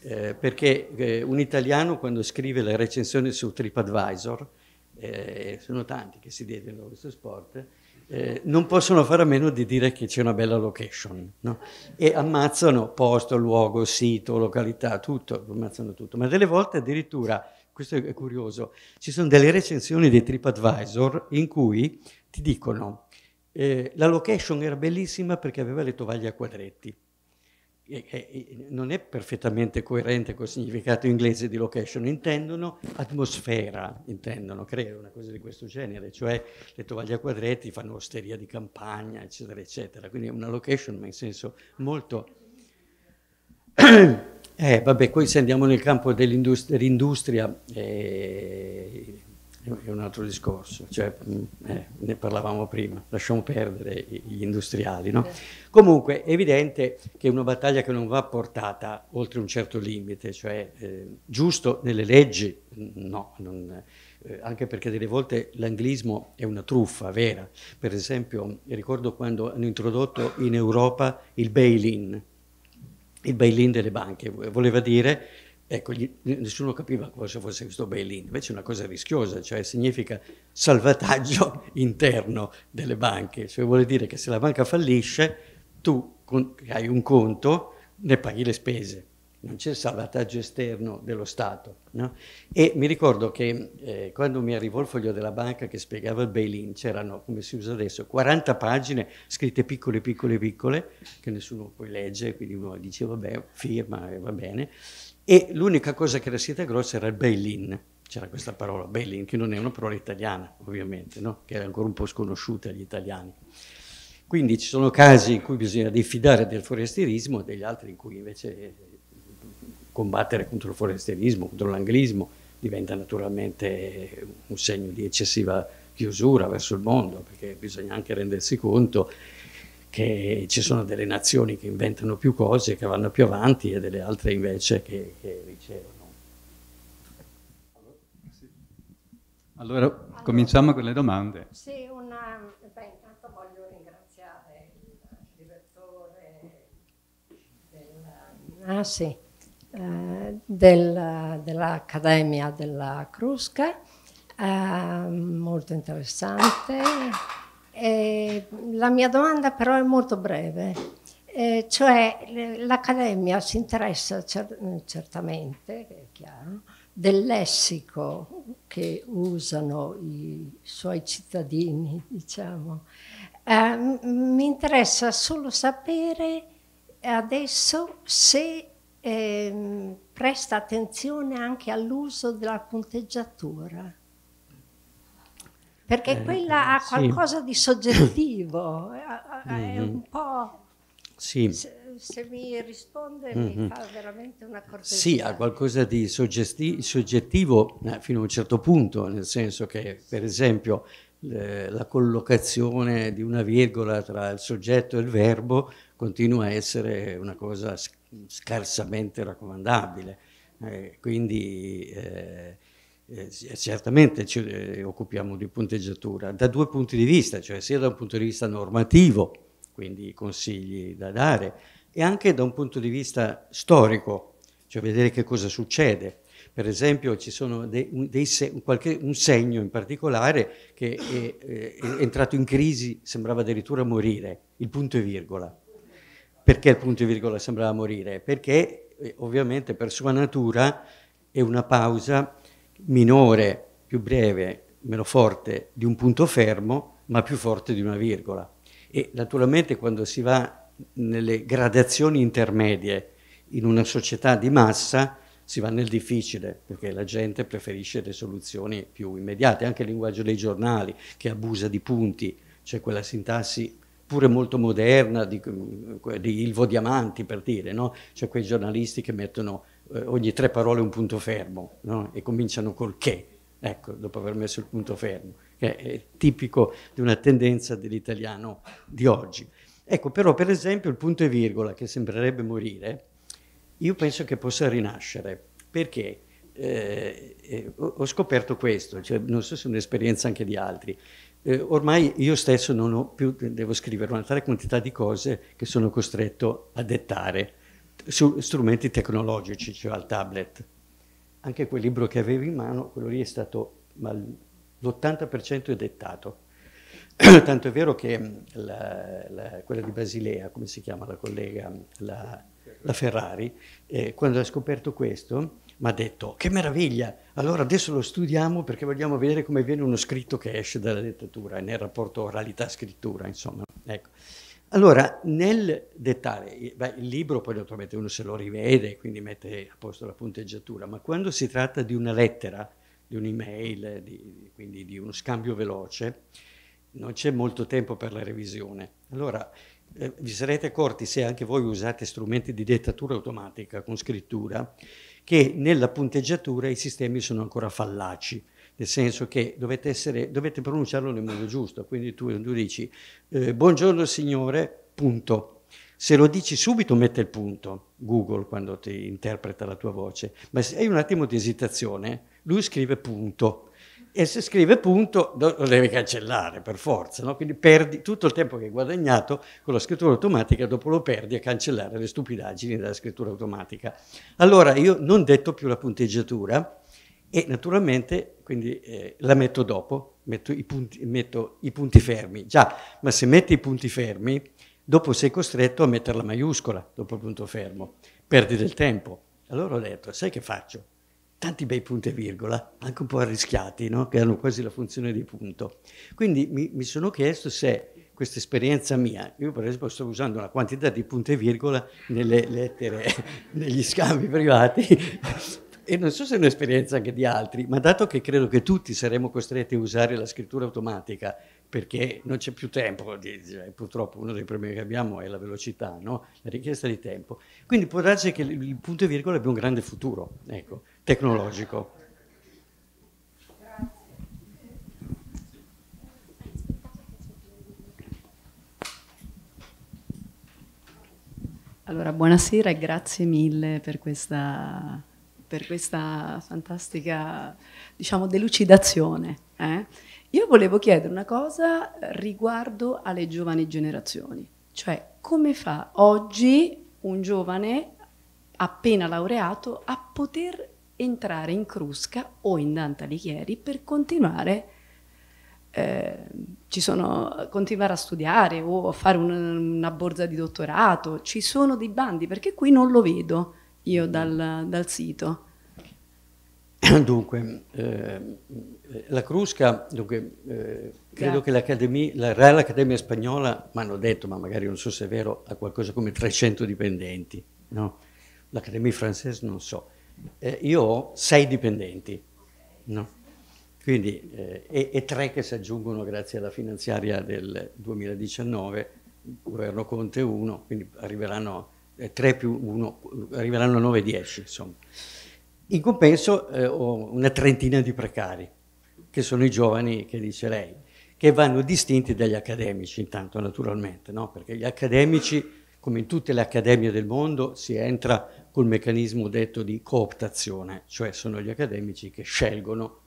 eh, perché eh, un italiano quando scrive la recensione su TripAdvisor, eh, sono tanti che si dedicano a questo sport, eh, non possono fare a meno di dire che c'è una bella location no? e ammazzano posto, luogo, sito, località, tutto, ammazzano tutto, ma delle volte addirittura questo è curioso, ci sono delle recensioni di TripAdvisor in cui ti dicono eh, la location era bellissima perché aveva le tovaglie a quadretti. E, e, non è perfettamente coerente col significato inglese di location, intendono atmosfera, intendono, credo, una cosa di questo genere, cioè le tovaglie a quadretti fanno osteria di campagna, eccetera, eccetera. Quindi è una location, ma in senso molto... Eh, vabbè, poi se andiamo nel campo dell'industria eh, è un altro discorso, cioè, mm, eh, ne parlavamo prima, lasciamo perdere gli industriali. No? Comunque è evidente che è una battaglia che non va portata oltre un certo limite, cioè eh, giusto nelle leggi, mm, no, non, eh, anche perché delle volte l'anglismo è una truffa vera. Per esempio ricordo quando hanno introdotto in Europa il bail-in il bail-in delle banche, eh, voleva dire, ecco, gli, nessuno capiva cosa fosse questo bail-in, invece è una cosa rischiosa, cioè significa salvataggio interno delle banche, cioè vuole dire che se la banca fallisce, tu con, hai un conto, ne paghi le spese non c'è il salvataggio esterno dello Stato. No? E mi ricordo che eh, quando mi arrivò il foglio della banca che spiegava il bail-in, c'erano, come si usa adesso, 40 pagine scritte piccole, piccole, piccole, che nessuno poi legge, quindi uno dice vabbè, firma e va bene. E l'unica cosa che era scritta grossa era il bail-in. C'era questa parola bail-in, che non è una parola italiana, ovviamente, no? che è ancora un po' sconosciuta agli italiani. Quindi ci sono casi in cui bisogna diffidare del forestierismo e degli altri in cui invece eh, combattere contro il foresterismo, contro l'anglismo, diventa naturalmente un segno di eccessiva chiusura verso il mondo, perché bisogna anche rendersi conto che ci sono delle nazioni che inventano più cose, che vanno più avanti e delle altre invece che, che ricevono. Allora, allora, cominciamo con le domande. Sì, una, beh, intanto voglio ringraziare il direttore del... Ah sì eh, del, dell'Accademia della Crusca, eh, molto interessante. E la mia domanda però è molto breve, eh, cioè l'Accademia si interessa cer certamente, è chiaro, del lessico che usano i suoi cittadini, diciamo. Eh, mi interessa solo sapere adesso se eh, presta attenzione anche all'uso della punteggiatura, perché eh, quella ha qualcosa sì. di soggettivo, eh, è mhm. un po'... Sì. Se, se mi risponde mm-hmm. mi mhm. fa veramente una cortesia. Sì, ha qualcosa di soggesti- soggettivo eh, fino a un certo punto, nel senso che, per esempio, la collocazione di una virgola tra il soggetto e il verbo continua a essere una cosa scritta scarsamente raccomandabile. Eh, quindi eh, eh, certamente ci eh, occupiamo di punteggiatura da due punti di vista, cioè sia da un punto di vista normativo, quindi consigli da dare, e anche da un punto di vista storico, cioè vedere che cosa succede. Per esempio ci sono dei, dei, un, qualche, un, segno in particolare che è, è, è entrato in crisi, sembrava addirittura morire, il punto e virgola perché il punto e virgola sembrava morire? Perché eh, ovviamente per sua natura è una pausa minore, più breve, meno forte di un punto fermo, ma più forte di una virgola. E naturalmente quando si va nelle gradazioni intermedie in una società di massa, si va nel difficile, perché la gente preferisce le soluzioni più immediate, anche il linguaggio dei giornali che abusa di punti, c'è cioè quella sintassi pure molto moderna, di, eh, di Ilvo Diamanti per dire, no? cioè quei giornalisti che mettono eh, ogni tre parole un punto fermo no? e cominciano col che, ecco, dopo aver messo il punto fermo, che è tipico di una tendenza dell'italiano di oggi. Ecco, però per esempio il punto e virgola, che sembrerebbe morire, io penso che possa rinascere, perché eh, eh, ho scoperto questo, cioè, non so se è un'esperienza anche di altri, eh, ormai io stesso non ho più, devo scrivere una tale quantità di cose che sono costretto a dettare su strumenti tecnologici, cioè al tablet. Anche quel libro che avevi in mano, quello lì è stato, ma l'80% è dettato. Tanto è vero che mm, la, la, quella di Basilea, come si chiama la collega, la, la Ferrari, eh, quando ha scoperto questo, mi ha detto che meraviglia, allora adesso lo studiamo perché vogliamo vedere come viene uno scritto che esce dalla letteratura, nel rapporto oralità-scrittura, insomma. Ecco. Allora, nel dettare, beh, il libro poi naturalmente uno se lo rivede, quindi mette a posto la punteggiatura, ma quando si tratta di una lettera, di un'email, di, quindi di uno scambio veloce, non c'è molto tempo per la revisione. Allora, eh, vi sarete accorti se anche voi usate strumenti di dettatura automatica con scrittura, che nella punteggiatura i sistemi sono ancora fallaci, nel senso che dovete, essere, dovete pronunciarlo nel modo giusto, quindi tu, tu dici eh, buongiorno signore, punto. Se lo dici subito mette il punto Google quando ti interpreta la tua voce, ma se hai un attimo di esitazione, lui scrive punto e se scrive punto lo devi cancellare per forza, no? quindi perdi tutto il tempo che hai guadagnato con la scrittura automatica, dopo lo perdi a cancellare le stupidaggini della scrittura automatica. Allora io non detto più la punteggiatura e naturalmente quindi, eh, la metto dopo, metto i, punti, metto i punti fermi, già, ma se metti i punti fermi dopo sei costretto a mettere la maiuscola dopo il punto fermo, perdi del tempo. Allora ho detto, sai che faccio? tanti bei punti e virgola, anche un po' arrischiati, no? che hanno quasi la funzione di punto. Quindi mi, mi sono chiesto se questa esperienza mia, io per esempio sto usando una quantità di punti e virgola nelle lettere, negli scambi privati, e non so se è un'esperienza anche di altri, ma dato che credo che tutti saremo costretti a usare la scrittura automatica, perché non c'è più tempo, cioè, purtroppo uno dei problemi che abbiamo è la velocità, no? la richiesta di tempo. Quindi può darsi che il punto e virgola abbia un grande futuro. Ecco tecnologico. Allora, buonasera e grazie mille per questa, per questa fantastica diciamo, delucidazione. Eh? Io volevo chiedere una cosa riguardo alle giovani generazioni, cioè come fa oggi un giovane appena laureato a poter entrare in Crusca o in Dante Alighieri per continuare, eh, sono, continuare a studiare o a fare un, una borsa di dottorato. Ci sono dei bandi, perché qui non lo vedo io mm. dal, dal sito. Dunque, eh, la Crusca, dunque, eh, credo che la Real Accademia Spagnola, mi hanno detto, ma magari non so se è vero, ha qualcosa come 300 dipendenti, no? L'Accademia francese non so eh, io ho sei dipendenti, no? Quindi, eh, e, e, tre che si aggiungono grazie alla finanziaria del 2019, governo Conte 1, quindi arriveranno eh, 3 più 1, arriveranno 9-10 insomma. In compenso eh, ho una trentina di precari, che sono i giovani che dice lei, che vanno distinti dagli accademici intanto naturalmente, no? perché gli accademici, come in tutte le accademie del mondo, si entra col meccanismo detto di cooptazione, cioè sono gli accademici che scelgono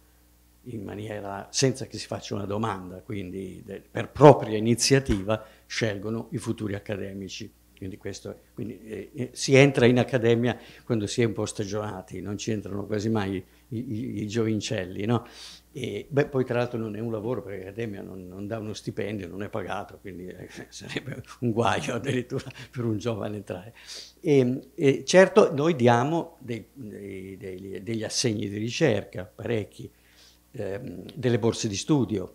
in maniera senza che si faccia una domanda, quindi per propria iniziativa scelgono i futuri accademici. Quindi, questo, quindi eh, eh, si entra in accademia quando si è un po' stagionati, non ci entrano quasi mai i, i, i giovincelli. No? E, beh, poi tra l'altro non è un lavoro perché l'accademia non, non dà uno stipendio, non è pagato, quindi eh, sarebbe un guaio addirittura per un giovane entrare. E, e certo noi diamo dei, dei, dei, degli assegni di ricerca, parecchi, eh, delle borse di studio,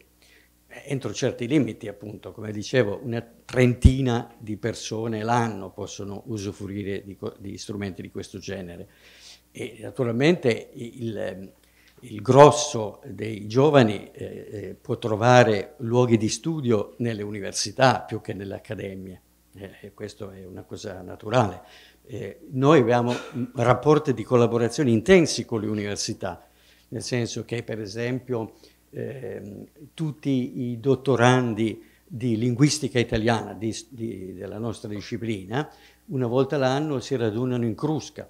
eh, entro certi limiti, appunto, come dicevo, una trentina di persone l'anno possono usufruire di, di strumenti di questo genere. E naturalmente il, ehm, il grosso dei giovani eh, eh, può trovare luoghi di studio nelle università più che nelle accademie, eh, questo è una cosa naturale. Eh, noi abbiamo mm, rapporti di collaborazione intensi con le università, nel senso che per esempio Ehm, tutti i dottorandi di linguistica italiana di, di, della nostra disciplina, una volta l'anno si radunano in Crusca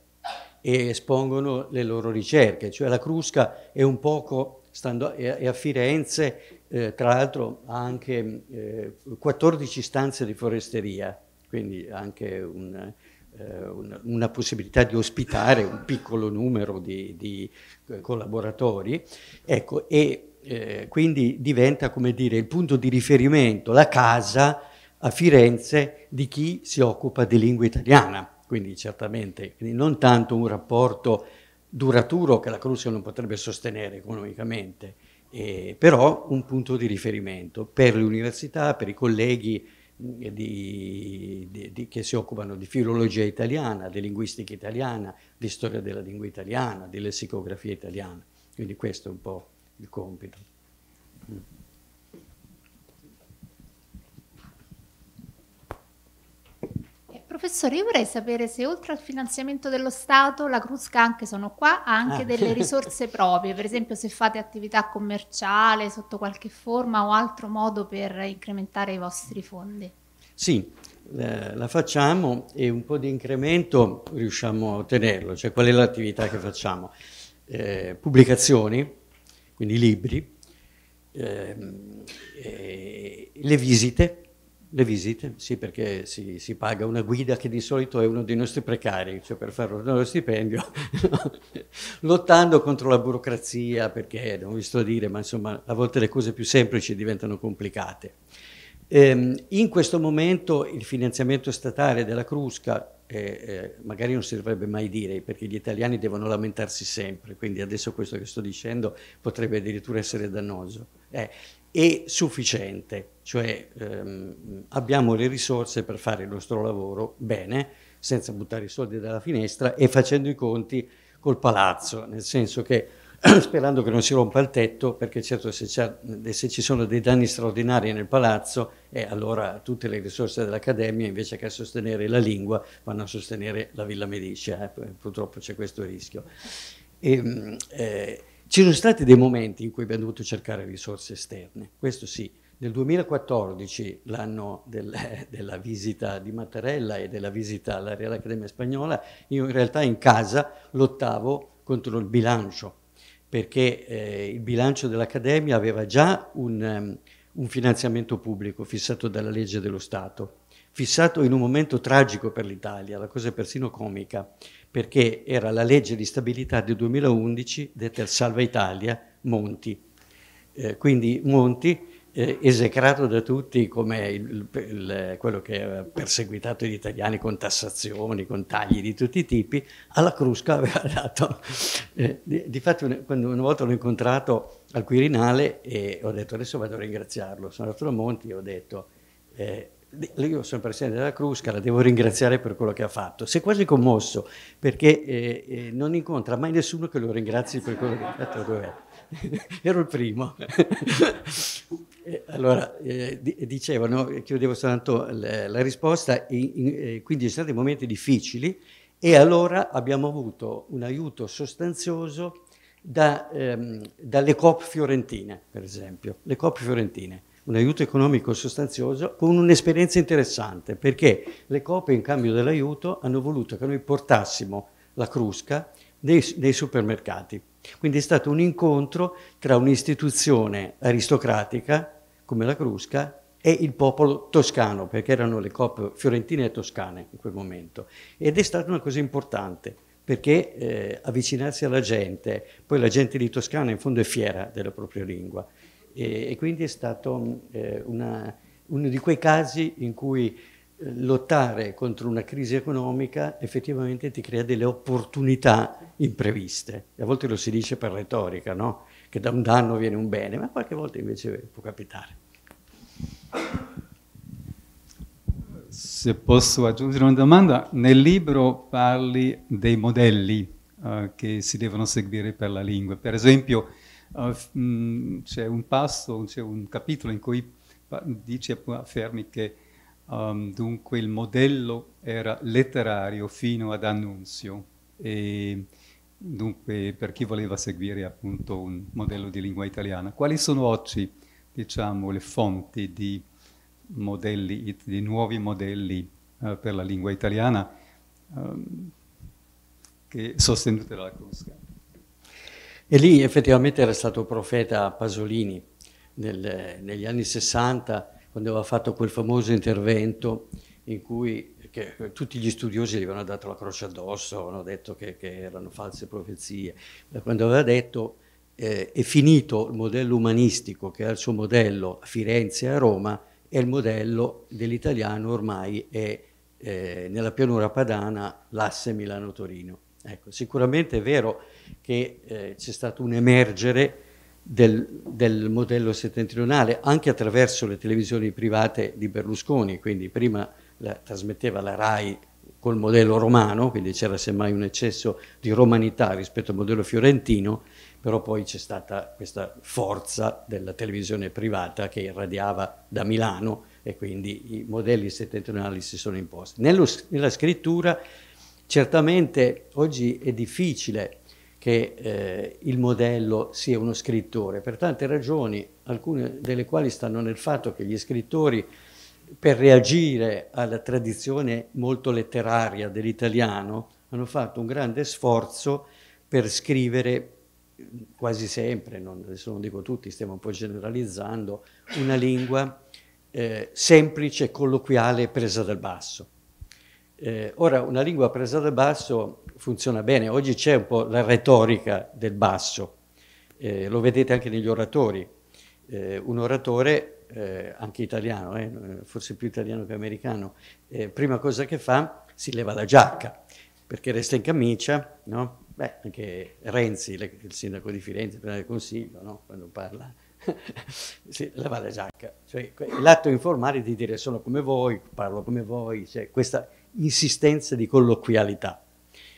e espongono le loro ricerche. Cioè la Crusca è un poco, stando, è a Firenze, eh, tra l'altro ha anche eh, 14 stanze di foresteria, quindi anche un, eh, una, una, possibilità di ospitare un piccolo numero di, di eh, collaboratori. Ecco, e eh, quindi diventa come dire il punto di riferimento, la casa a Firenze di chi si occupa di lingua italiana, quindi certamente quindi non tanto un rapporto duraturo che la Croce non potrebbe sostenere economicamente, eh, però un punto di riferimento per l'università, per i colleghi mm, di, di, di, che si occupano di filologia italiana, di linguistica italiana, di storia della lingua italiana, di lessicografia italiana. Quindi questo è un po' il compito. Eh, professore, io vorrei sapere se oltre al finanziamento dello Stato, la Crusca anche sono qua, ha anche ah. delle risorse proprie, per esempio se fate attività commerciale sotto qualche forma o altro modo per incrementare i vostri fondi. Sì, eh, la facciamo e un po' di incremento riusciamo a ottenerlo, cioè qual è l'attività che facciamo? Eh, pubblicazioni, quindi i libri, ehm, le visite, le visite, sì perché si, si, paga una guida che di solito è uno dei nostri precari, cioè per fare far lo stipendio, lottando contro la burocrazia, perché non vi sto a dire, ma insomma a volte le cose più semplici diventano complicate. Ehm, in questo momento il finanziamento statale della Crusca eh, magari non si dovrebbe mai dire perché gli italiani devono lamentarsi sempre, quindi adesso questo che sto dicendo potrebbe addirittura essere dannoso, eh, è sufficiente, cioè ehm, abbiamo le risorse per fare il nostro lavoro bene, senza buttare i soldi dalla finestra e facendo i conti col palazzo, nel senso che sperando che non si rompa il tetto, perché certo se, eh, se ci sono dei danni straordinari nel palazzo, eh, allora tutte le risorse dell'Accademia, invece che a sostenere la lingua, vanno a sostenere la Villa Medicea, eh, purtroppo c'è questo rischio. E, ehm, eh, ci sono stati dei momenti in cui abbiamo dovuto cercare risorse esterne, questo sì. Nel 2014, l'anno del, della visita di Mattarella e della visita alla Real Accademia Spagnola, io in realtà in casa lottavo contro il bilancio perché eh, il bilancio dell'Accademia aveva già un, um, un finanziamento pubblico fissato dalla legge dello Stato, fissato in un momento tragico per l'Italia, la cosa è persino comica, perché era la legge di stabilità del 2011 detta Salva Italia Monti. Eh, quindi Monti eh, esecrato da tutti come il, il, quello che ha perseguitato gli italiani con tassazioni, con tagli di tutti i tipi, alla Crusca aveva dato... Eh, di, di fatto una, una volta l'ho incontrato al Quirinale e ho detto adesso vado a ringraziarlo, sono andato a Monti e ho detto... Eh, io sono presidente della Crusca, la devo ringraziare per quello che ha fatto. Si è quasi commosso perché eh, eh, non incontra mai nessuno che lo ringrazi per quello che ha fatto. Ero il primo. Allora, eh, dicevo, no? chiudevo soltanto la, la risposta, in, in, eh, quindi sono stati momenti difficili e allora abbiamo avuto un aiuto sostanzioso da, ehm, dalle COP fiorentine, per esempio, le COP fiorentine, un aiuto economico sostanzioso con un'esperienza interessante, perché le COP in cambio dell'aiuto hanno voluto che noi portassimo la crusca nei, nei supermercati. Quindi è stato un incontro tra un'istituzione aristocratica come la Crusca e il popolo toscano, perché erano le coppie fiorentine e toscane in quel momento. Ed è stata una cosa importante, perché eh, avvicinarsi alla gente, poi la gente di Toscana in fondo è fiera della propria lingua, e, e quindi è stato mm, eh, una, uno di quei casi in cui eh, lottare contro una crisi economica effettivamente ti crea delle opportunità impreviste. a volte lo si dice per retorica, no? che da un danno viene un bene, ma qualche volta invece può capitare. Se posso aggiungere una domanda, nel libro parli dei modelli uh, che si devono seguire per la lingua. Per esempio, uh, mh, c'è un passo, c'è un capitolo in cui dice, affermi che um, dunque il modello era letterario fino ad Annunzio e Dunque, per chi voleva seguire appunto un modello di lingua italiana, quali sono oggi, diciamo, le fonti di modelli, di nuovi modelli eh, per la lingua italiana ehm, che sostenute dalla Crusca? E lì effettivamente era stato profeta Pasolini nel, negli anni 60 quando aveva fatto quel famoso intervento in cui perché eh, tutti gli studiosi gli avevano dato la croce addosso, avevano detto che, che erano false profezie, da quando aveva detto eh, è finito il modello umanistico che era il suo modello a Firenze e a Roma, e il modello dell'italiano ormai è eh, nella pianura padana l'asse Milano-Torino. Ecco, sicuramente è vero che eh, c'è stato un emergere del, del, modello settentrionale anche attraverso le televisioni private di Berlusconi, quindi prima la, trasmetteva la RAI col modello romano, quindi c'era semmai un eccesso di romanità rispetto al modello fiorentino, però poi c'è stata questa forza della televisione privata che irradiava da Milano e quindi i modelli settentrionali si sono imposti. Nello, nella scrittura certamente oggi è difficile che eh, il modello sia uno scrittore, per tante ragioni, alcune delle quali stanno nel fatto che gli scrittori per reagire alla tradizione molto letteraria dell'italiano, hanno fatto un grande sforzo per scrivere quasi sempre, non, adesso non dico tutti, stiamo un po' generalizzando, una lingua eh, semplice, colloquiale, presa dal basso. Eh, ora, una lingua presa dal basso funziona bene, oggi c'è un po' la retorica del basso, eh, lo vedete anche negli oratori. Eh, un oratore eh, anche italiano, eh, forse più italiano che americano, eh, prima cosa che fa si leva la giacca, perché resta in camicia, no? Beh, anche Renzi, il sindaco di Firenze, prima del Consiglio, no? quando parla, si leva la giacca. Cioè, l'atto informale di dire sono come voi, parlo come voi, cioè, questa insistenza di colloquialità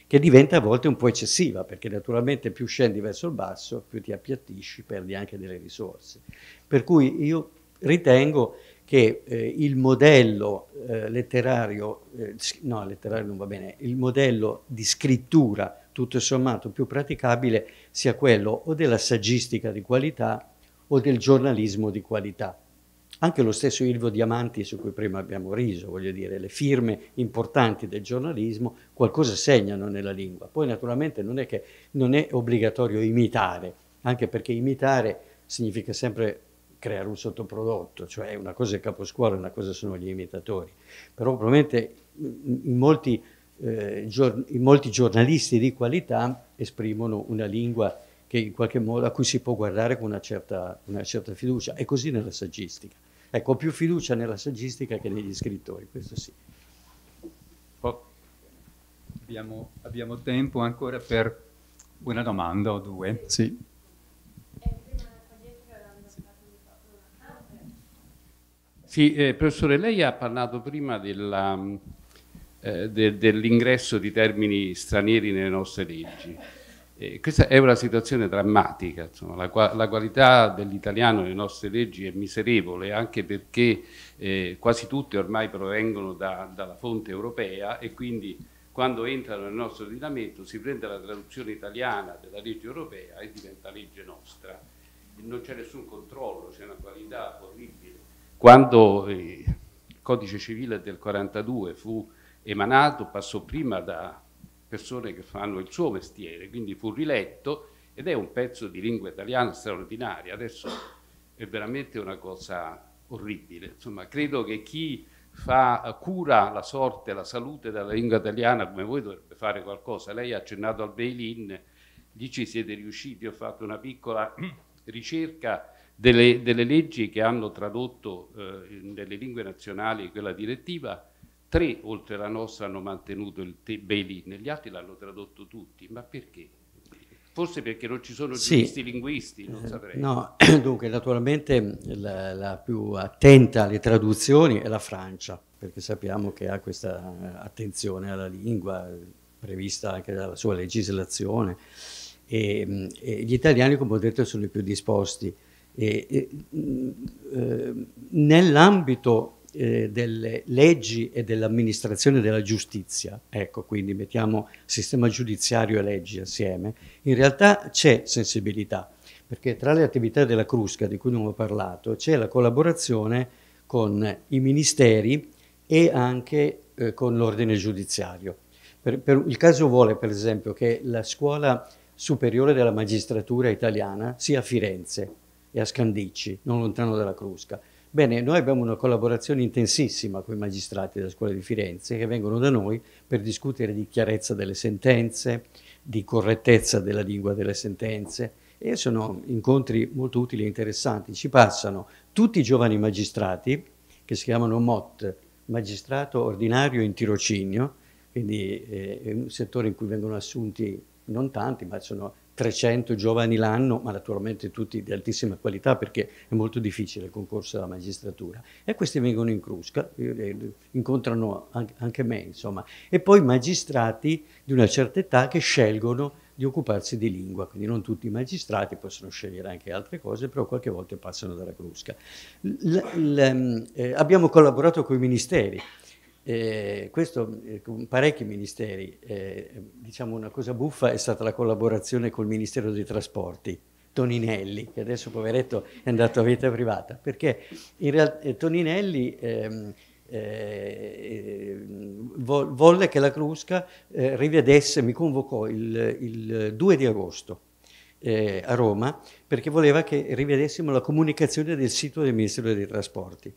che diventa a volte un po' eccessiva, perché naturalmente più scendi verso il basso, più ti appiattisci, perdi anche delle risorse. Per cui io ritengo che eh, il modello eh, letterario, eh, no letterario non va bene, il modello di scrittura tutto sommato più praticabile sia quello o della saggistica di qualità o del giornalismo di qualità. Anche lo stesso Ilvo Diamanti, su cui prima abbiamo riso, voglio dire, le firme importanti del giornalismo qualcosa segnano nella lingua. Poi naturalmente non è, che, non è obbligatorio imitare, anche perché imitare significa sempre creare un sottoprodotto, cioè una cosa è il caposcuola, una cosa sono gli imitatori, però probabilmente mm, mm, in molti, eh, in molti giornalisti di qualità esprimono una lingua che in qualche modo a cui si può guardare con una certa, una certa fiducia, e così nella saggistica. Ecco, ho più fiducia nella saggistica che negli scrittori, questo sì. Abbiamo, abbiamo tempo ancora per una domanda o due. Sì. Sì, eh, professore, lei ha parlato prima dell'ingresso mm, eh, de, dell di termini stranieri nelle nostre leggi. Eh, questa è una situazione drammatica, insomma, la, la, qualità dell'italiano nelle nostre leggi è miserevole, anche perché eh, quasi tutte ormai provengono da, dalla fonte europea e quindi quando entrano nel nostro ordinamento si prende la traduzione italiana della legge europea e diventa legge nostra. Non c'è nessun controllo, c'è una qualità orribile quando eh, il codice civile del 42 fu emanato passò prima da persone che fanno il suo mestiere, quindi fu riletto ed è un pezzo di lingua italiana straordinaria. Adesso è veramente una cosa orribile. Insomma, credo che chi fa cura la sorte, la salute della lingua italiana come voi dovrebbe fare qualcosa. Lei ha accennato al bail-in, lì ci siete riusciti, ho fatto una piccola ricerca delle, delle leggi che hanno tradotto eh, nelle lingue nazionali quella direttiva, tre oltre la nostra hanno mantenuto il te- bail-in, gli altri l'hanno tradotto tutti, ma perché? Forse perché non ci sono giuristi linguisti, non eh, saprei. No, dunque naturalmente la, la più attenta alle traduzioni è la Francia, perché sappiamo che ha questa eh, attenzione alla lingua eh, prevista anche dalla sua legislazione e, e gli italiani, come ho detto, sono i più disposti. Mm, eh, nell'ambito eh, delle leggi e dell'amministrazione della giustizia, ecco quindi mettiamo sistema giudiziario e leggi assieme, in realtà c'è sensibilità, perché tra le attività della Crusca di cui non ho parlato c'è la collaborazione con i ministeri e anche eh, con l'ordine giudiziario. Per, per, il caso vuole per esempio che la scuola superiore della magistratura italiana sia a Firenze, e a Scandicci, non lontano dalla Crusca. Bene, noi abbiamo una collaborazione intensissima con i magistrati della Scuola di Firenze che vengono da noi per discutere di chiarezza delle sentenze, di correttezza della lingua delle sentenze e sono incontri molto utili e interessanti. Ci passano tutti i giovani magistrati che si chiamano MOT, magistrato ordinario in tirocinio, quindi eh, è un settore in cui vengono assunti non tanti, ma sono 300 giovani l'anno, ma naturalmente tutti di altissima qualità perché è molto difficile il concorso della magistratura. E questi vengono in crusca, eh, eh, incontrano anche me, insomma. E poi magistrati di una certa età che scelgono di occuparsi di lingua, quindi non tutti i magistrati possono scegliere anche altre cose, però qualche volta passano dalla crusca. L ehm, eh, abbiamo collaborato con i ministeri, eh, questo eh, con parecchi ministeri, eh, diciamo una cosa buffa è stata la collaborazione col Ministero dei Trasporti, Toninelli, che adesso poveretto è andato a vita privata, perché in realtà eh, Toninelli ehm, eh, eh, vo- volle che la Crusca rivedesse, mi convocò il, il 2 di agosto a Roma perché voleva che rivedessimo la comunicazione del sito del Ministero dei Trasporti.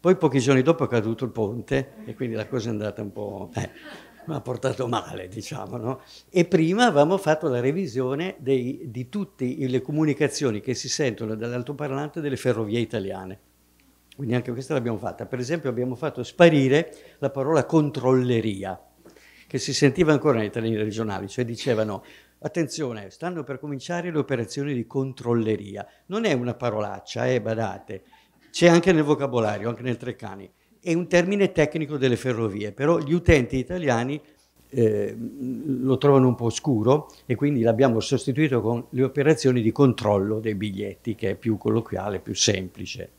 Poi pochi giorni dopo è caduto il ponte e quindi la cosa è andata un po'... Eh, mi ha portato male, diciamo, no? E prima avevamo fatto la revisione dei, di tutte le comunicazioni che si sentono dall'altoparlante delle ferrovie italiane. Quindi anche questa l'abbiamo fatta. Per esempio abbiamo fatto sparire la parola controlleria, che si sentiva ancora nei treni regionali, cioè dicevano attenzione, stanno per cominciare le operazioni di controlleria. Non è una parolaccia, eh, badate, c'è anche nel vocabolario, anche nel Treccani. È un termine tecnico delle ferrovie, però gli utenti italiani eh, lo trovano un po' scuro e quindi l'abbiamo sostituito con le operazioni di controllo dei biglietti, che è più colloquiale, più semplice.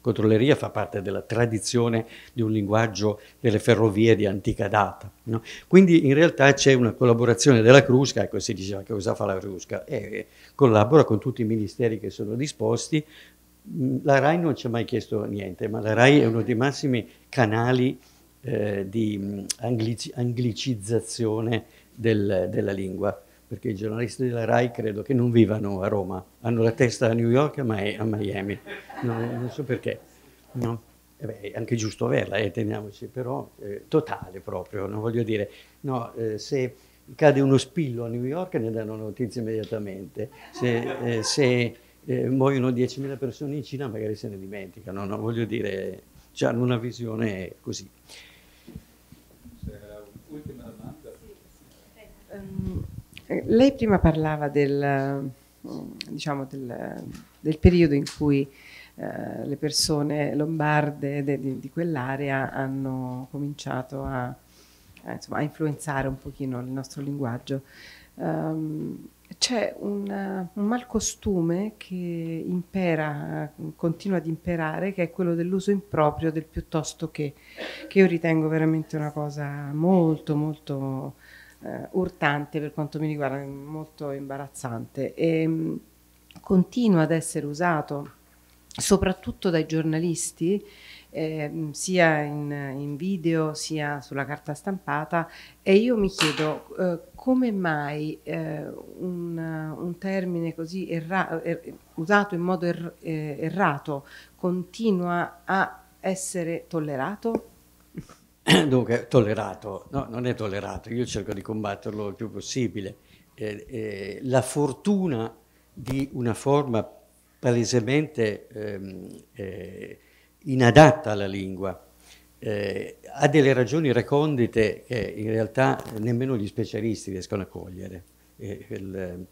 Controlleria fa parte della tradizione di un linguaggio delle ferrovie di antica data. No? Quindi in realtà c'è una collaborazione della Crusca, ecco si diceva che cosa fa la Crusca, e collabora con tutti i ministeri che sono disposti la RAI non ci ha mai chiesto niente, ma la RAI è uno dei massimi canali eh, di mm, anglici, anglicizzazione del, della lingua, perché i giornalisti della RAI credo che non vivano a Roma, hanno la testa a New York ma è a Miami, non, non so perché. No? Eh beh, è anche giusto averla, eh, teniamoci, però eh, totale proprio, non voglio dire, no, eh, se cade uno spillo a New York ne danno notizie immediatamente, se, eh, se eh, muoiono 10.000 persone in Cina, magari se ne dimenticano, no? voglio dire, cioè, hanno una visione così. Ultima domanda. Ehm, eh, lei prima parlava del, mm, diciamo, del, del periodo in cui eh, le persone lombarde de, de, di quell'area hanno cominciato a, a, eh, insomma, a, influenzare un pochino il nostro linguaggio. Um, c'è un, un malcostume che impera, continua ad imperare, che è quello dell'uso improprio del piuttosto che, che io ritengo veramente una cosa molto, molto eh, urtante per quanto mi riguarda, molto imbarazzante. E, ehm, continua ad essere usato soprattutto dai giornalisti eh, sia in, in, video sia sulla carta stampata e io mi chiedo eh, come mai eh, un, un, termine così erra, er, usato in modo er, eh, errato continua a essere tollerato? Dunque, tollerato, no, non è tollerato, io cerco di combatterlo il più possibile. Eh, eh, la fortuna di una forma palesemente ehm, eh, inadatta alla lingua, eh, ha delle ragioni recondite che in realtà nemmeno gli specialisti riescono a cogliere. Eh, il,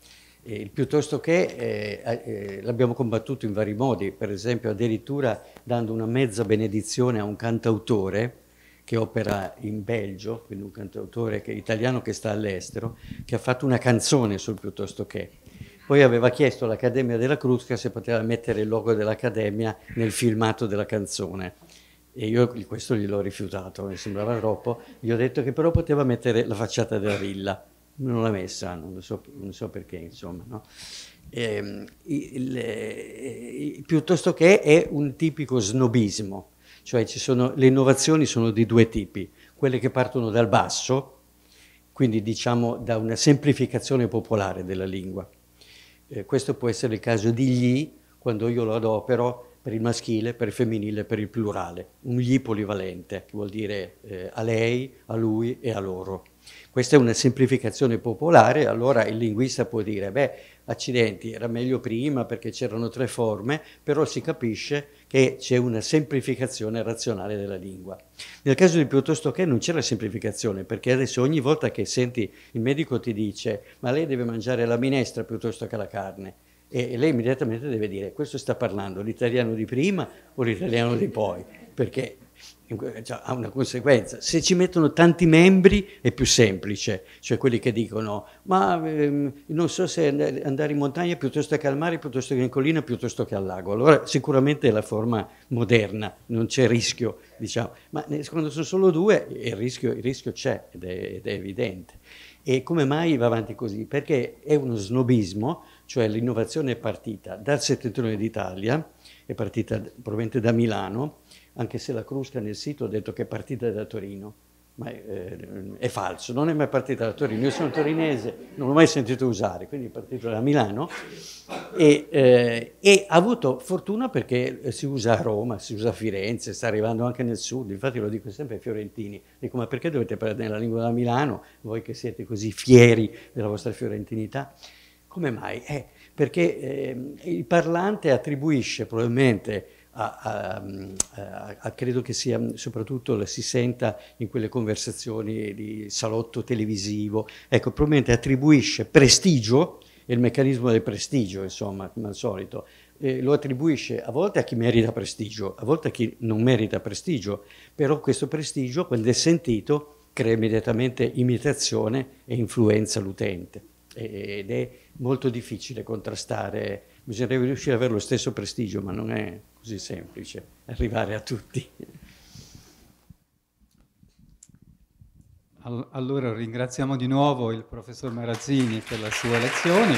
eh, piuttosto che eh, eh, l'abbiamo combattuto in vari modi, per esempio addirittura dando una mezza benedizione a un cantautore che opera in Belgio, quindi un cantautore che, italiano che sta all'estero, che ha fatto una canzone sul piuttosto che poi aveva chiesto all'Accademia della Crusca se poteva mettere il logo dell'Accademia nel filmato della canzone. E io questo gliel'ho rifiutato, mi sembrava troppo. Gli ho detto che però poteva mettere la facciata della villa. Non l'ha messa, non so, non so perché, insomma. No? E, ehm, il, eh, il, piuttosto che è un tipico snobismo, cioè sono, le innovazioni sono di due tipi, quelle che partono dal basso, quindi diciamo da una semplificazione popolare della lingua, eh, questo può essere il caso di gli, quando io lo adopero per il maschile, per il femminile, per il plurale. Un gli polivalente, che vuol dire eh, a lei, a lui e a loro. Questa è una semplificazione popolare, allora il linguista può dire, beh, accidenti, era meglio prima perché c'erano tre forme, però si capisce e c'è una semplificazione razionale della lingua. Nel caso di piuttosto che non c'è la semplificazione, perché adesso ogni volta che senti il medico ti dice ma lei deve mangiare la minestra piuttosto che la carne, e lei immediatamente deve dire questo sta parlando l'italiano di prima o l'italiano di poi, perché cioè, ha una conseguenza. Se ci mettono tanti membri è più semplice, cioè quelli che dicono ma ehm, non so se andare in montagna piuttosto che al mare, piuttosto che in collina, piuttosto che al lago. Allora sicuramente è la forma moderna, non c'è rischio, diciamo, ma eh, quando sono solo due il rischio, il rischio c'è ed è, ed è evidente. E come mai va avanti così? Perché è uno snobismo, cioè l'innovazione è partita dal settentrione d'Italia, è partita probabilmente da Milano, anche se la Crusca nel sito ha detto che è partita da Torino, ma è, eh, è falso, non è mai partita da Torino, io sono torinese, non l'ho mai sentito usare, quindi è partita da Milano e, eh, e, ha avuto fortuna perché si usa a Roma, si usa a Firenze, sta arrivando anche nel sud, infatti lo dico sempre ai fiorentini, dico ma perché dovete perdere la lingua da Milano, voi che siete così fieri della vostra fiorentinità? Come mai? Eh, perché ehm, il parlante attribuisce probabilmente a, a, a, credo che sia soprattutto si senta in quelle conversazioni di salotto televisivo, ecco, probabilmente attribuisce prestigio, è il meccanismo del prestigio, insomma, come al solito, eh, lo attribuisce a volte a chi merita prestigio, a volte a chi non merita prestigio, però questo prestigio, quando è sentito, crea immediatamente imitazione e influenza l'utente ed è molto difficile contrastare, bisognerebbe riuscire ad avere lo stesso prestigio, ma non è, così semplice arrivare a tutti. Allora ringraziamo di nuovo il professor Marazzini per la sua lezione.